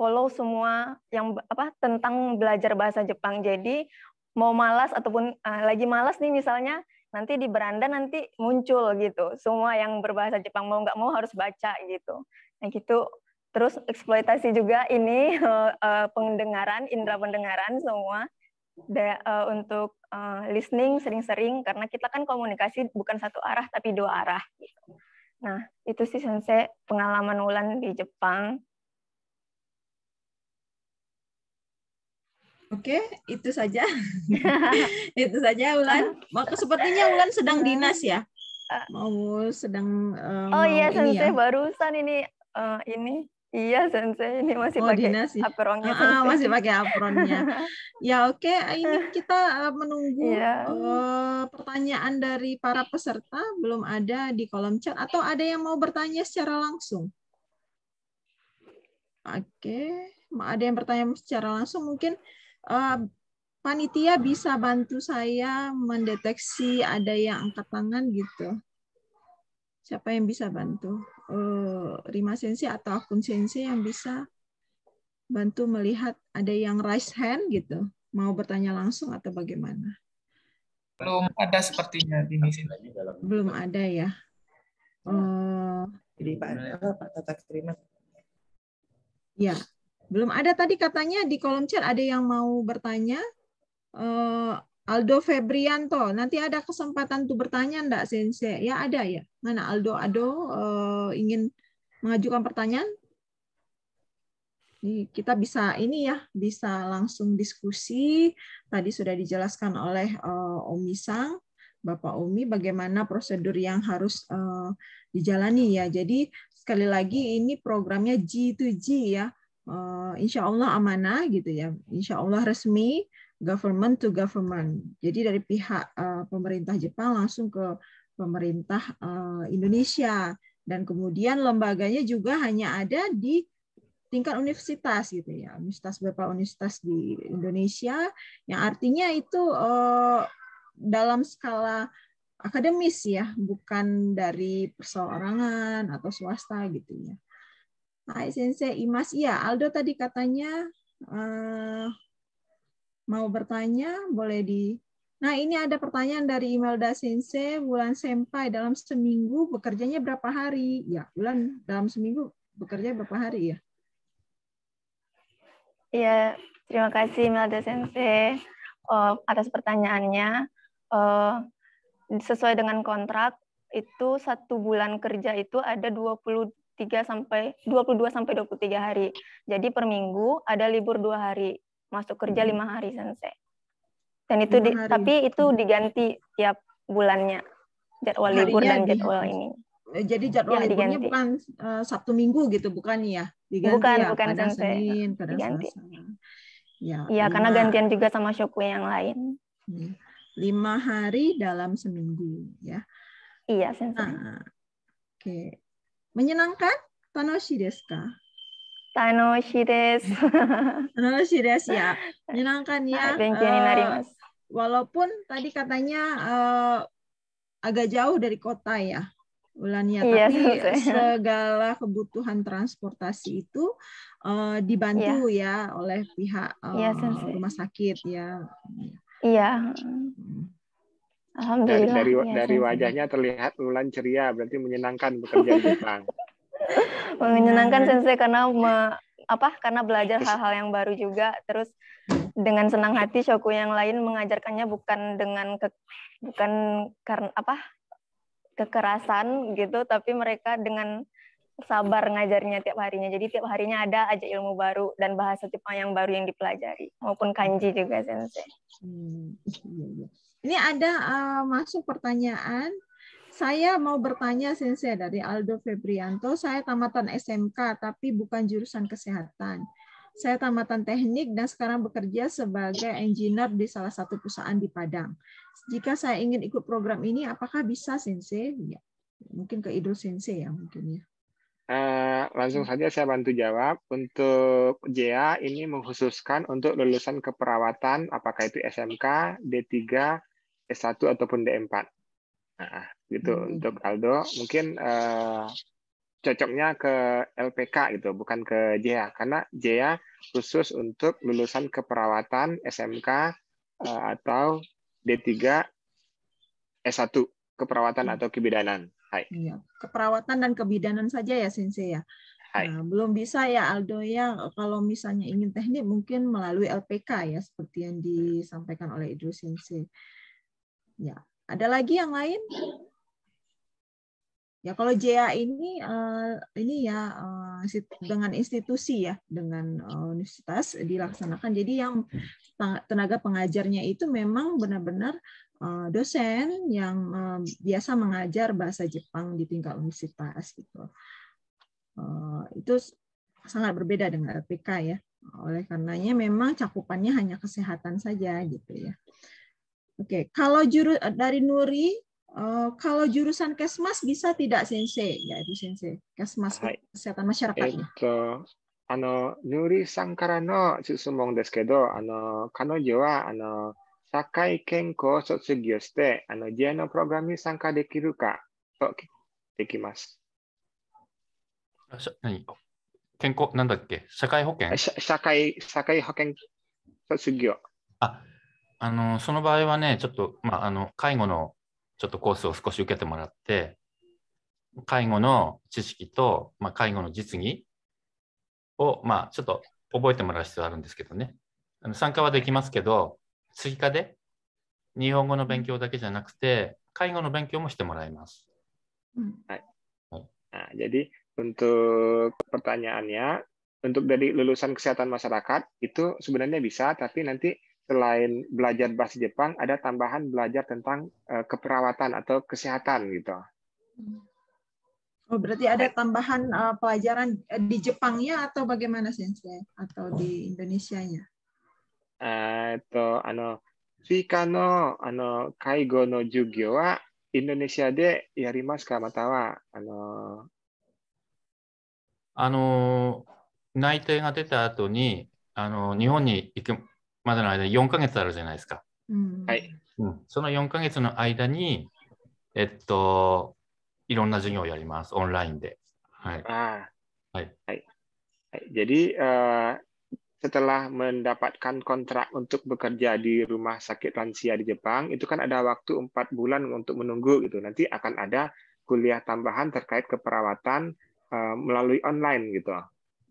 follow semua yang apa tentang belajar bahasa Jepang. Jadi mau malas ataupun uh, lagi malas nih misalnya nanti di beranda nanti muncul gitu semua yang berbahasa Jepang mau nggak mau harus baca gitu nah gitu terus eksploitasi juga ini uh, pendengaran indera pendengaran semua De, uh, untuk uh, listening sering-sering karena kita kan komunikasi bukan satu arah tapi dua arah gitu nah itu sih sensei pengalaman Wulan di Jepang Oke, itu saja. itu saja Ulan. Maka sepertinya Ulan sedang eh, dinas ya. Eh. Mau sedang um, Oh iya sensei ya. barusan ini uh, ini Iya sensei ini masih oh, pakai ya. apronnya. Ah, masih pakai apronnya. ya oke, okay. ini kita menunggu yeah. Iya. uh, pertanyaan dari para peserta belum ada di kolom chat atau ada yang mau bertanya secara langsung. Oke, okay. ada yang bertanya secara langsung mungkin Eh, panitia bisa bantu saya mendeteksi ada yang angkat tangan gitu. Siapa yang bisa bantu? Uh, Rima Sensei atau akun Sensei yang bisa bantu melihat ada yang raise hand gitu. Mau bertanya langsung atau bagaimana? Belum ada sepertinya di sini. Belum ada ya. Uh, Jadi Pak, eh, Pak Tata terima. Ya, belum ada tadi katanya di kolom chat ada yang mau bertanya. Uh, Aldo Febrianto, nanti ada kesempatan tuh bertanya enggak Sensei? Ya ada ya. Mana Aldo? Ado uh, eh, ingin mengajukan pertanyaan? kita bisa ini ya, bisa langsung diskusi. Tadi sudah dijelaskan oleh uh, Omi Sang, Bapak Umi bagaimana prosedur yang harus uh, dijalani ya. Jadi sekali lagi ini programnya G2G ya. Eh, insya Allah amanah gitu ya, insya Allah resmi government to government. Jadi dari pihak uh, pemerintah Jepang langsung ke pemerintah uh, Indonesia dan kemudian lembaganya juga hanya ada di tingkat universitas gitu ya, universitas beberapa universitas di Indonesia yang artinya itu uh, dalam skala akademis ya, bukan dari perseorangan atau swasta gitu ya. Hai Sensei Imas, Iya. Aldo tadi katanya uh, mau bertanya, boleh di. Nah ini ada pertanyaan dari Imelda Sensei, bulan Senpai dalam seminggu bekerjanya berapa hari? Ya bulan dalam seminggu bekerja berapa hari ya? Iya, terima kasih Imelda Sensei uh, atas pertanyaannya. Uh, sesuai dengan kontrak itu satu bulan kerja itu ada 22 tiga sampai 22 sampai 23 hari. Jadi per minggu ada libur dua hari, masuk kerja hmm. lima hari sensei. Dan itu di, tapi itu hmm. diganti tiap bulannya jadwal Harinya libur dan jadwal di, ini. Eh, jadi jadwal ya, liburnya diganti. bukan uh, Sabtu Minggu gitu, bukan ya? Diganti bukan, ya, bukan pada sensei. Senin, pada diganti. Ya, ya karena gantian juga sama shoku yang lain. Hmm. Lima hari dalam seminggu ya. Iya, sensei. Nah, Oke, okay. Menyenangkan? Tanoshi desu ka? Tanoshi desu. Tanoshi desu ya. Menyenangkan ya. Uh, walaupun tadi katanya uh, agak jauh dari kota ya. Ulania, iya, tapi segala kebutuhan transportasi itu uh, dibantu iya. ya oleh pihak uh, iya, rumah sakit ya. Iya. Hmm. Dari dari, ya, dari wajahnya terlihat Ulan ceria, berarti menyenangkan bekerja di Jepang. menyenangkan iya. sensei karena me, apa? Karena belajar hal-hal yang baru juga, terus dengan senang hati shoku yang lain mengajarkannya bukan dengan ke, bukan karena apa? kekerasan gitu, tapi mereka dengan sabar ngajarnya tiap harinya. Jadi tiap harinya ada aja ilmu baru dan bahasa Jepang yang baru yang dipelajari maupun kanji juga sensei. Hmm, iya, iya. Ini ada uh, masuk pertanyaan. Saya mau bertanya Sensei dari Aldo Febrianto. Saya tamatan SMK tapi bukan jurusan kesehatan. Saya tamatan teknik dan sekarang bekerja sebagai engineer di salah satu perusahaan di Padang. Jika saya ingin ikut program ini, apakah bisa Sensei? Ya, mungkin ke Idul Sensei ya mungkin ya. Eh, langsung hmm. saja saya bantu jawab. Untuk JA ini mengkhususkan untuk lulusan keperawatan, apakah itu SMK, D3, S1 ataupun D4. Nah, gitu hmm. untuk Aldo. Mungkin eh, cocoknya ke LPK gitu, bukan ke JA. Karena JA khusus untuk lulusan keperawatan, SMK, eh, atau D3, S1, keperawatan hmm. atau kebidanan. Hai. Iya, keperawatan dan kebidanan saja ya Sensei ya. Hai. Nah, belum bisa ya Aldo ya kalau misalnya ingin teknik mungkin melalui LPK ya seperti yang disampaikan oleh Idul Sensei. Ya, ada lagi yang lain? Ya kalau JA ini uh, ini ya uh, dengan institusi ya dengan uh, universitas dilaksanakan. Jadi yang tenaga pengajarnya itu memang benar-benar Eh, dosen yang eh, biasa mengajar bahasa Jepang di tingkat universitas gitu. Eh, itu sangat berbeda dengan LPK ya. Oleh karenanya memang cakupannya hanya kesehatan saja gitu ya. Oke, kalau juru dari Nuri kalau jurusan Kesmas bisa tidak sensei ya itu sensei Kesmas kesehatan masyarakat. Eto. Ya. あの、ヌーリさんからの質問ですけど、あの、彼女は、あの、社会健康を卒業して、あの、自営のプログラムに参加できるかとできます。何健康、なんだっけ社会保険社会、社会保険卒業。あ、あの、その場合はね、ちょっと、まあ、あの、介護のちょっとコースを少し受けてもらって、介護の知識と、まあ、介護の実技を、まあ、ちょっと覚えてもらう必要あるんですけどね。あの参加はできますけど、追加で日本語の勉強だけじゃなくて、介護の勉強もしてもらいます。はい。Nah, jadi untuk pertanyaannya, untuk dari lulusan kesehatan masyarakat itu sebenarnya bisa, tapi nanti selain belajar bahasa Jepang ada tambahan belajar tentang uh, keperawatan atau kesehatan gitu. Hmm. Oh, berarti ada tambahan uh, pelajaran eh, di Jepangnya atau bagaimana sensei atau di Indonesianya? えっと、あの、追加のあの介護の授業はインドネシアでやりますかまたは、あのあの内定が出た後に、あの日本に行くまでの間に4ヶ月あるじゃないですか。はい、うん、その4ヶ月の間に、えっと、いろんな授業をやります、オンラインで。はい。あはい。はい。はい、setelah mendapatkan kontrak untuk bekerja di rumah sakit lansia di Jepang, itu kan ada waktu empat bulan untuk menunggu gitu. Nanti akan ada kuliah tambahan terkait keperawatan uh, melalui online gitu.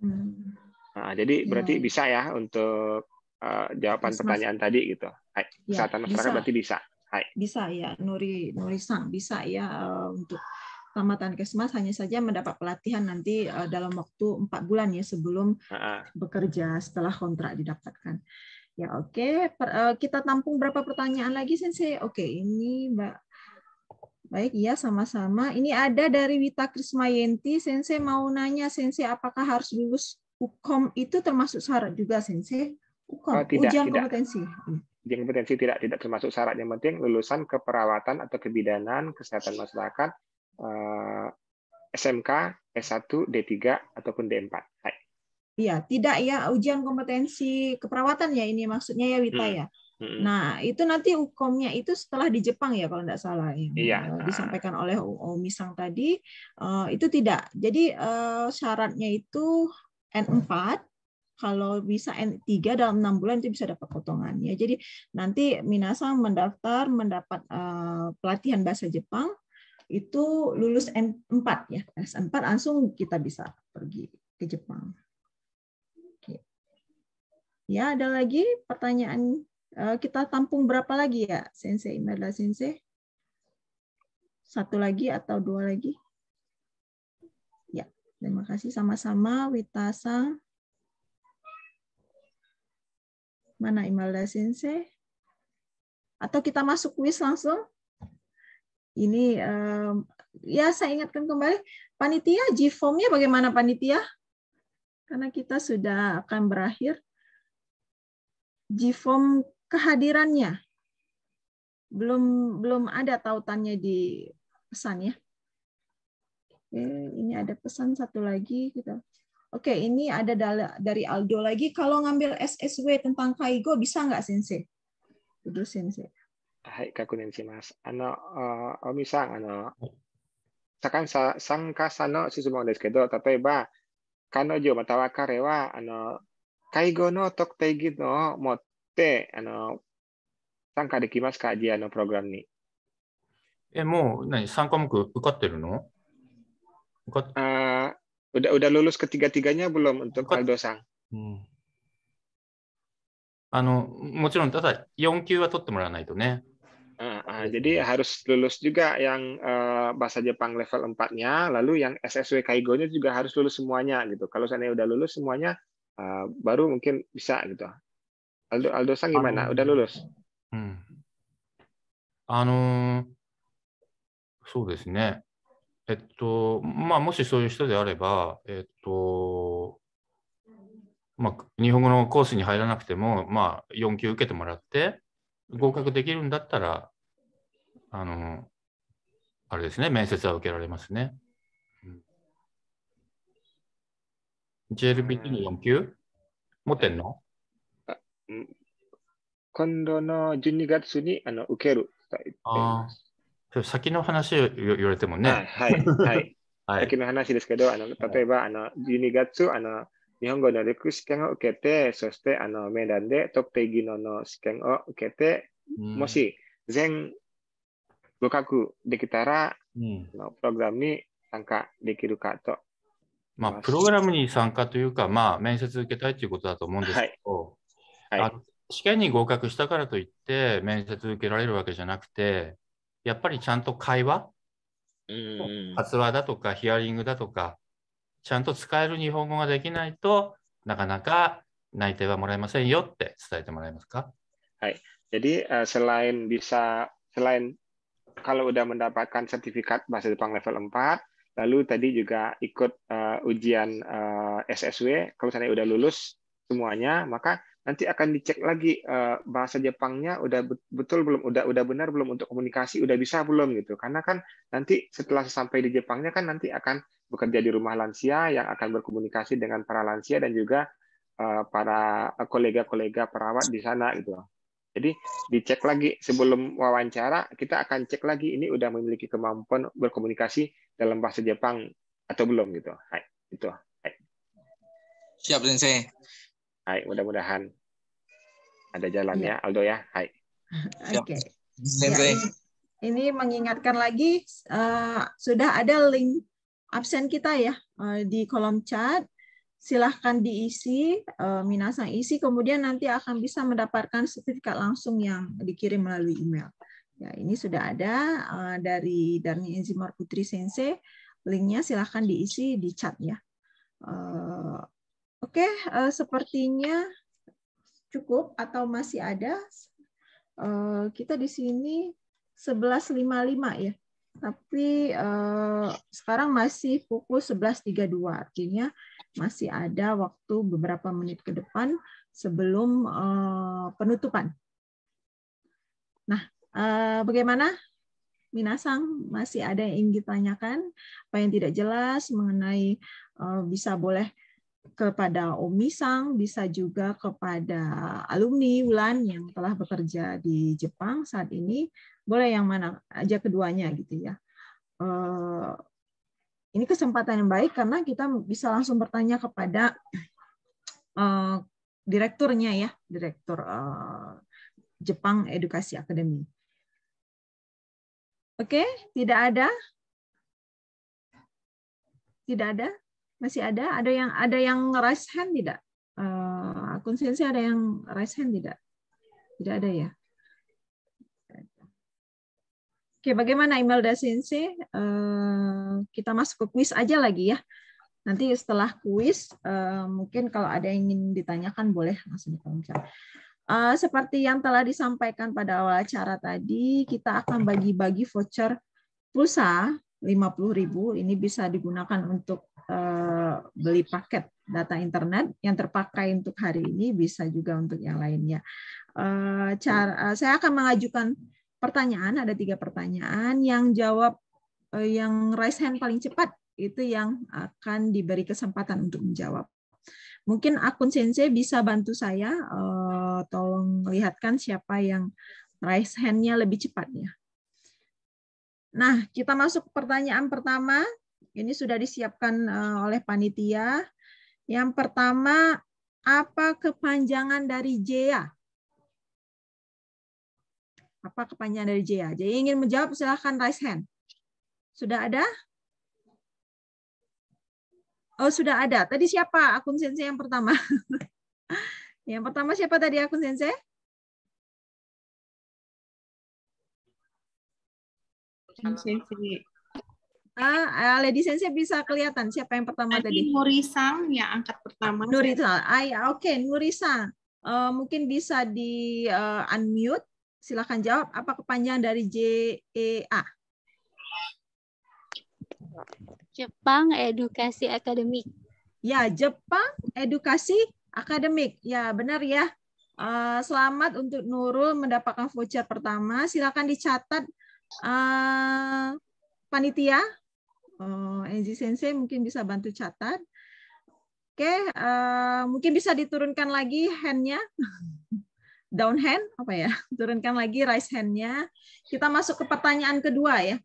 Hmm. Nah, jadi ya. berarti bisa ya untuk uh, jawaban Mas, pertanyaan mas. tadi gitu. Hai, ya, kesehatan masyarakat bisa. berarti bisa. Hai. Bisa ya, Nuri Nuri Sang bisa ya uh, untuk tamatan kesmas hanya saja mendapat pelatihan nanti eh, dalam waktu empat bulan ya sebelum bekerja setelah kontrak didapatkan. Ya oke, okay. Eh, kita tampung berapa pertanyaan lagi Sensei? Oke, okay, ini Mbak Baik, iya sama-sama. Ini ada dari Wita Krismayanti. Sensei mau nanya, Sensei apakah harus lulus UKOM itu termasuk syarat juga, Sensei? UKOM, oh, eh, tidak, ujian tidak. kompetensi. Ujian kompetensi tidak tidak termasuk syarat. Yang penting lulusan keperawatan atau kebidanan, kesehatan masyarakat, SMK, S1, D3, ataupun D4. Iya, tidak ya ujian kompetensi keperawatan ya ini maksudnya ya Wita hmm. ya. Hmm. Nah, itu nanti hukumnya itu setelah di Jepang ya kalau tidak salah yang iya. Eh, ah. disampaikan oleh Omi Sang tadi eh, itu tidak. Jadi eh, syaratnya itu N4 kalau bisa N3 dalam enam bulan itu bisa dapat potongan ya. Jadi nanti Minasang mendaftar mendapat pelatihan bahasa Jepang itu lulus N4 ya. S4 langsung kita bisa pergi ke Jepang. Oke. Ya, ada lagi pertanyaan eh, kita tampung berapa lagi ya, Sensei Imelda Sensei? Satu lagi atau dua lagi? Ya, terima kasih sama-sama Witasa. Mana Imelda Sensei? Atau kita masuk kuis langsung? Ini um, ya saya ingatkan kembali, panitia G-formnya bagaimana panitia? Karena kita sudah akan berakhir. G-form kehadirannya belum belum ada tautannya di pesan ya. Oke, ini ada pesan satu lagi kita Oke, ini ada dari Aldo lagi. Kalau ngambil SSW tentang Kaigo bisa nggak Sensei? Duduk Sensei. はい、確認します。あの、あおみさん、あの、参加参加者の質問ですけど、例えば、彼女または彼は、あの、介護の特定技能を持って、あの、参加できますかアジアのプログラムに。え、もう何、3科目受かってるの受かっあ udah, u d ketiga-tiganya belum untuk Aldo あの、もちろん、ただ4級は取ってもらわないとね。Uh, uh, jadi harus lulus juga yang uh, bahasa Jepang level 4-nya, lalu yang SSW Kaigo-nya juga harus lulus semuanya gitu. Kalau saya udah lulus semuanya, uh, baru mungkin bisa gitu. Aldo, Aldo Sang gimana? Anu udah lulus? Hmm. Ano, anu, 合格できるんだったら、あの、あれですね、面接は受けられますね。JLPT の4級持ってんの今度の12月にあの受ける。ああ。先の話を言われてもね。はい、はい。はい、先の話ですけど、あの例えばあの12月あの日本語の陸試験を受けて、そしてあの面談で特定技能の試験を受けて、うん、もし全合格できたら、うん、のプログラムに参加できるかと。まあ、プログラムに参加というか、まあ、面接受けたいということだと思うんですけど、はいはい、試験に合格したからといって、面接受けられるわけじゃなくて、やっぱりちゃんと会話、うん、発話だとか、ヒアリングだとか、ちゃんと使える日本語ができないと、なかなか内定はもらえませんよって伝えてもらえますかはい。Jadi uh, selain bisa selain kalau udah mendapatkan sertifikat bahasa Jepang level 4, lalu tadi juga ikut uh, ujian uh, eh, SSW, kalau misalnya udah lulus semuanya, maka nanti akan dicek lagi eh, bahasa Jepangnya udah betul belum udah udah benar belum untuk komunikasi udah bisa belum gitu karena kan nanti setelah sampai di Jepangnya kan nanti akan bekerja di rumah lansia yang akan berkomunikasi dengan para lansia dan juga eh, para eh, kolega-kolega perawat di sana gitu jadi dicek lagi sebelum wawancara kita akan cek lagi ini udah memiliki kemampuan berkomunikasi dalam bahasa Jepang atau belum gitu Hai, itu Hai. siap sensei Hai, mudah-mudahan ada jalannya ya. Aldo ya. Hai. Oke. Okay. Ya, ini, mengingatkan lagi uh, sudah ada link absen kita ya uh, di kolom chat. Silahkan diisi, uh, eh, minasang isi, kemudian nanti akan bisa mendapatkan sertifikat langsung yang dikirim melalui email. Ya, ini sudah ada uh, dari Darni Enzimor Putri Sensei. Linknya silahkan diisi di chat ya. Uh, Oke, uh, sepertinya cukup atau masih ada. Uh, kita di sini 11.55 ya. Tapi uh, sekarang masih pukul 11.32, artinya masih ada waktu beberapa menit ke depan sebelum uh, penutupan. Nah, uh, bagaimana Minasang masih ada yang ingin ditanyakan, apa yang tidak jelas mengenai uh, bisa boleh kepada Omisang bisa juga kepada alumni Wulan yang telah bekerja di Jepang saat ini. Boleh yang mana aja keduanya gitu ya. Eh, ini kesempatan yang baik karena kita bisa langsung bertanya kepada eh, direkturnya ya, direktur eh, Jepang Edukasi Akademi. Oke, tidak ada? Tidak ada? Masih ada? Ada yang ada yang raise hand tidak? Uh, akun sensi ada yang raise hand tidak? Tidak ada ya. Oke, bagaimana email Sensei? Uh, eh, kita masuk ke quiz aja lagi ya. Nanti setelah kuis, uh, mungkin kalau ada yang ingin ditanyakan boleh langsung di kolom chat. Uh, seperti yang telah disampaikan pada awal acara tadi, kita akan bagi-bagi voucher pulsa 50.000 ini bisa digunakan untuk Eh, beli paket data internet yang terpakai untuk hari ini bisa juga untuk yang lainnya. Eh, cara, eh, saya akan mengajukan pertanyaan, ada tiga pertanyaan yang jawab yang raise hand paling cepat itu yang akan diberi kesempatan untuk menjawab. Mungkin akun Sensei bisa bantu saya, tolong lihatkan siapa yang raise hand-nya lebih cepat ya. Nah, kita masuk pertanyaan pertama. Ini sudah disiapkan eh, oleh panitia. Yang pertama, apa kepanjangan dari Jaya? Apa kepanjangan dari Jaya? Jadi ingin menjawab silahkan raise hand. Sudah ada? Oh, sudah ada. Tadi siapa akun sensei yang pertama? yang pertama siapa tadi akun sensei? Sensei Ah, ah, Lady Sensei bisa kelihatan siapa yang pertama tadi? tadi? Nurisang yang angkat pertama. Nurisang. Ah, ya, oke, okay. Nurisang. Uh, eh, mungkin bisa di uh, unmute. Silahkan jawab apa kepanjangan dari JEA? Jepang Edukasi Akademik. Ya, Jepang Edukasi Akademik. Ya, benar ya. Uh, selamat untuk Nurul mendapatkan voucher pertama. Silakan dicatat uh, panitia Oh, Enzi Sensei mungkin bisa bantu catat. Oke, uh, mungkin bisa diturunkan lagi handnya, down hand apa ya? Turunkan lagi raise handnya. Kita masuk ke pertanyaan kedua ya.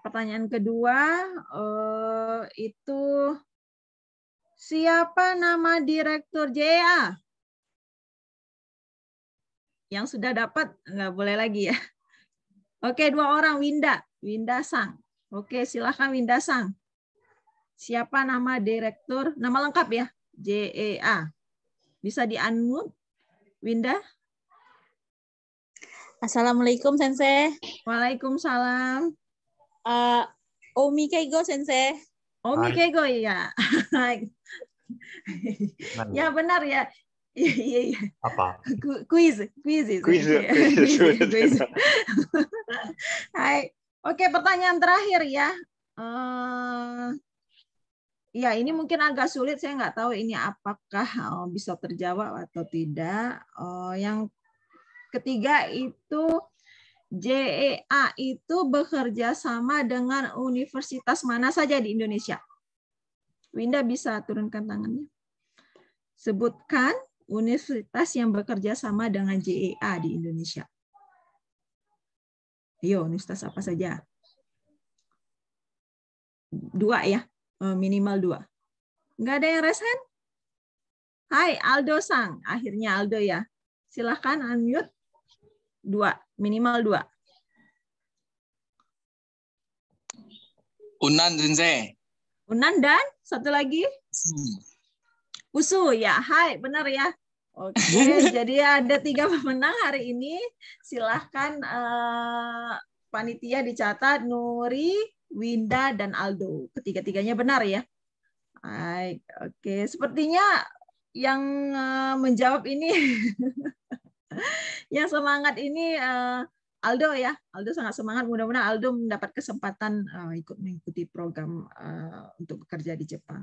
Pertanyaan kedua uh, itu siapa nama direktur JA? Yang sudah dapat nggak boleh lagi ya. Oke, dua orang Winda, Winda Sang. Oke, silakan Winda Sang. Siapa nama direktur? Nama lengkap ya? JEA. Bisa di-unmute, Winda? Assalamualaikum, Sensei. Waalaikumsalam. Uh, Omi Keigo, Sensei. Omi Keigo, ya. ya, benar ya. Iya, iya, iya. Apa? Quiz, quiz. Quiz, quiz. quiz. Hai, Oke, pertanyaan terakhir ya. Uh, ya, ini mungkin agak sulit. Saya nggak tahu ini apakah eh, bisa terjawab atau tidak. Uh, yang ketiga itu JEA itu bekerja sama dengan universitas mana saja di Indonesia? Winda bisa turunkan tangannya. Sebutkan universitas yang bekerja sama dengan JEA di Indonesia. Ayo, iya, universitas apa saja? Dua ya, eh, minimal dua. Nggak ada yang raise Hai, Aldo Sang. Akhirnya Aldo ya. Silahkan unmute. Dua, minimal dua. Unan, Sensei. Unan dan satu lagi? Hmm. Usu, ya. Hai, benar ya. Oke, okay, jadi ada tiga pemenang hari ini. Silahkan uh, panitia dicatat Nuri, Winda, dan Aldo. Ketiga-tiganya benar ya. oke. Okay. Sepertinya yang uh, menjawab ini, yang semangat ini uh, Aldo ya. Aldo sangat semangat. Mudah-mudahan Aldo mendapat kesempatan uh, ikut mengikuti program uh, untuk bekerja di Jepang.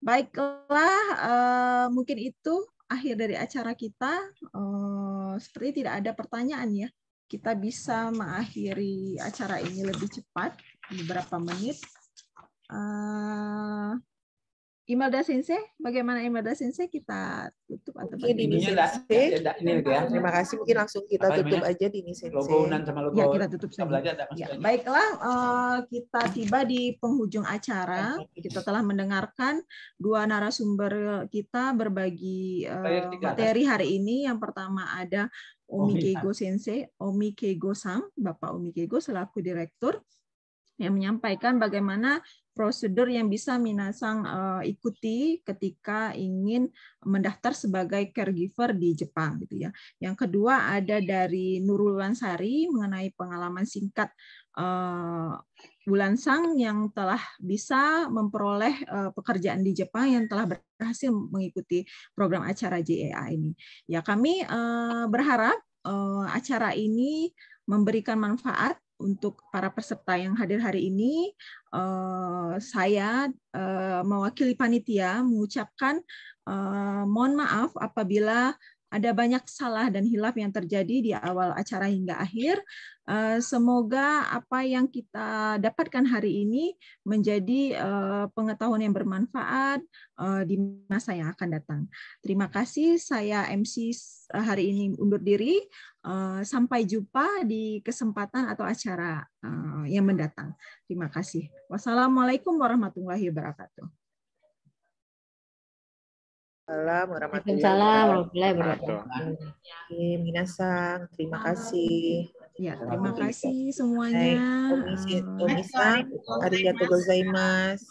Baiklah, uh, mungkin itu akhir dari acara kita eh, seperti tidak ada pertanyaan ya. Kita bisa mengakhiri acara ini lebih cepat beberapa menit. Uh, Imelda Sensei, bagaimana Imelda Sensei kita tutup atau di Dini Sensei. Ya, ini ya. Terima kasih. Mungkin langsung kita Apa tutup aja Dini Sensei. Logo sama logo. Ya, kita tutup saja. Belajar, ya, baiklah, eh, kita tiba di penghujung acara. Kita telah mendengarkan dua narasumber kita berbagi eh, materi hari ini. Yang pertama ada Omi Keigo Sensei, Omi Keigo Sang, Bapak Omi Keigo selaku direktur yang menyampaikan bagaimana prosedur yang bisa Minasang uh, ikuti ketika ingin mendaftar sebagai caregiver di Jepang gitu ya. Yang kedua ada dari Nurul Lansari mengenai pengalaman singkat uh, eh, Bulan Sang yang telah bisa memperoleh uh, pekerjaan di Jepang yang telah berhasil mengikuti program acara JEA ini. Ya kami uh, berharap uh, acara ini memberikan manfaat untuk para peserta yang hadir hari ini, eh, saya eh, mewakili panitia mengucapkan eh, mohon maaf apabila ada banyak salah dan hilaf yang terjadi di awal acara hingga akhir. Eh, semoga apa yang kita dapatkan hari ini menjadi eh, pengetahuan yang bermanfaat eh, di masa yang akan datang. Terima kasih, saya MC hari ini undur diri. Sampai jumpa di kesempatan atau acara yang mendatang. Terima kasih. Wassalamualaikum warahmatullahi wabarakatuh. Assalamualaikum warahmatullahi wabarakatuh. Minasang, terima kasih. Ya, terima kasih semuanya. Komisi Komisa, arigatou gozaimasu.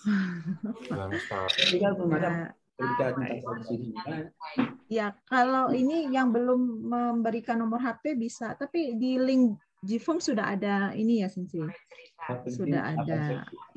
Ya, kalau ini yang belum memberikan nomor HP bisa, tapi di link Jifong sudah ada ini ya, Sensei. Sudah ada.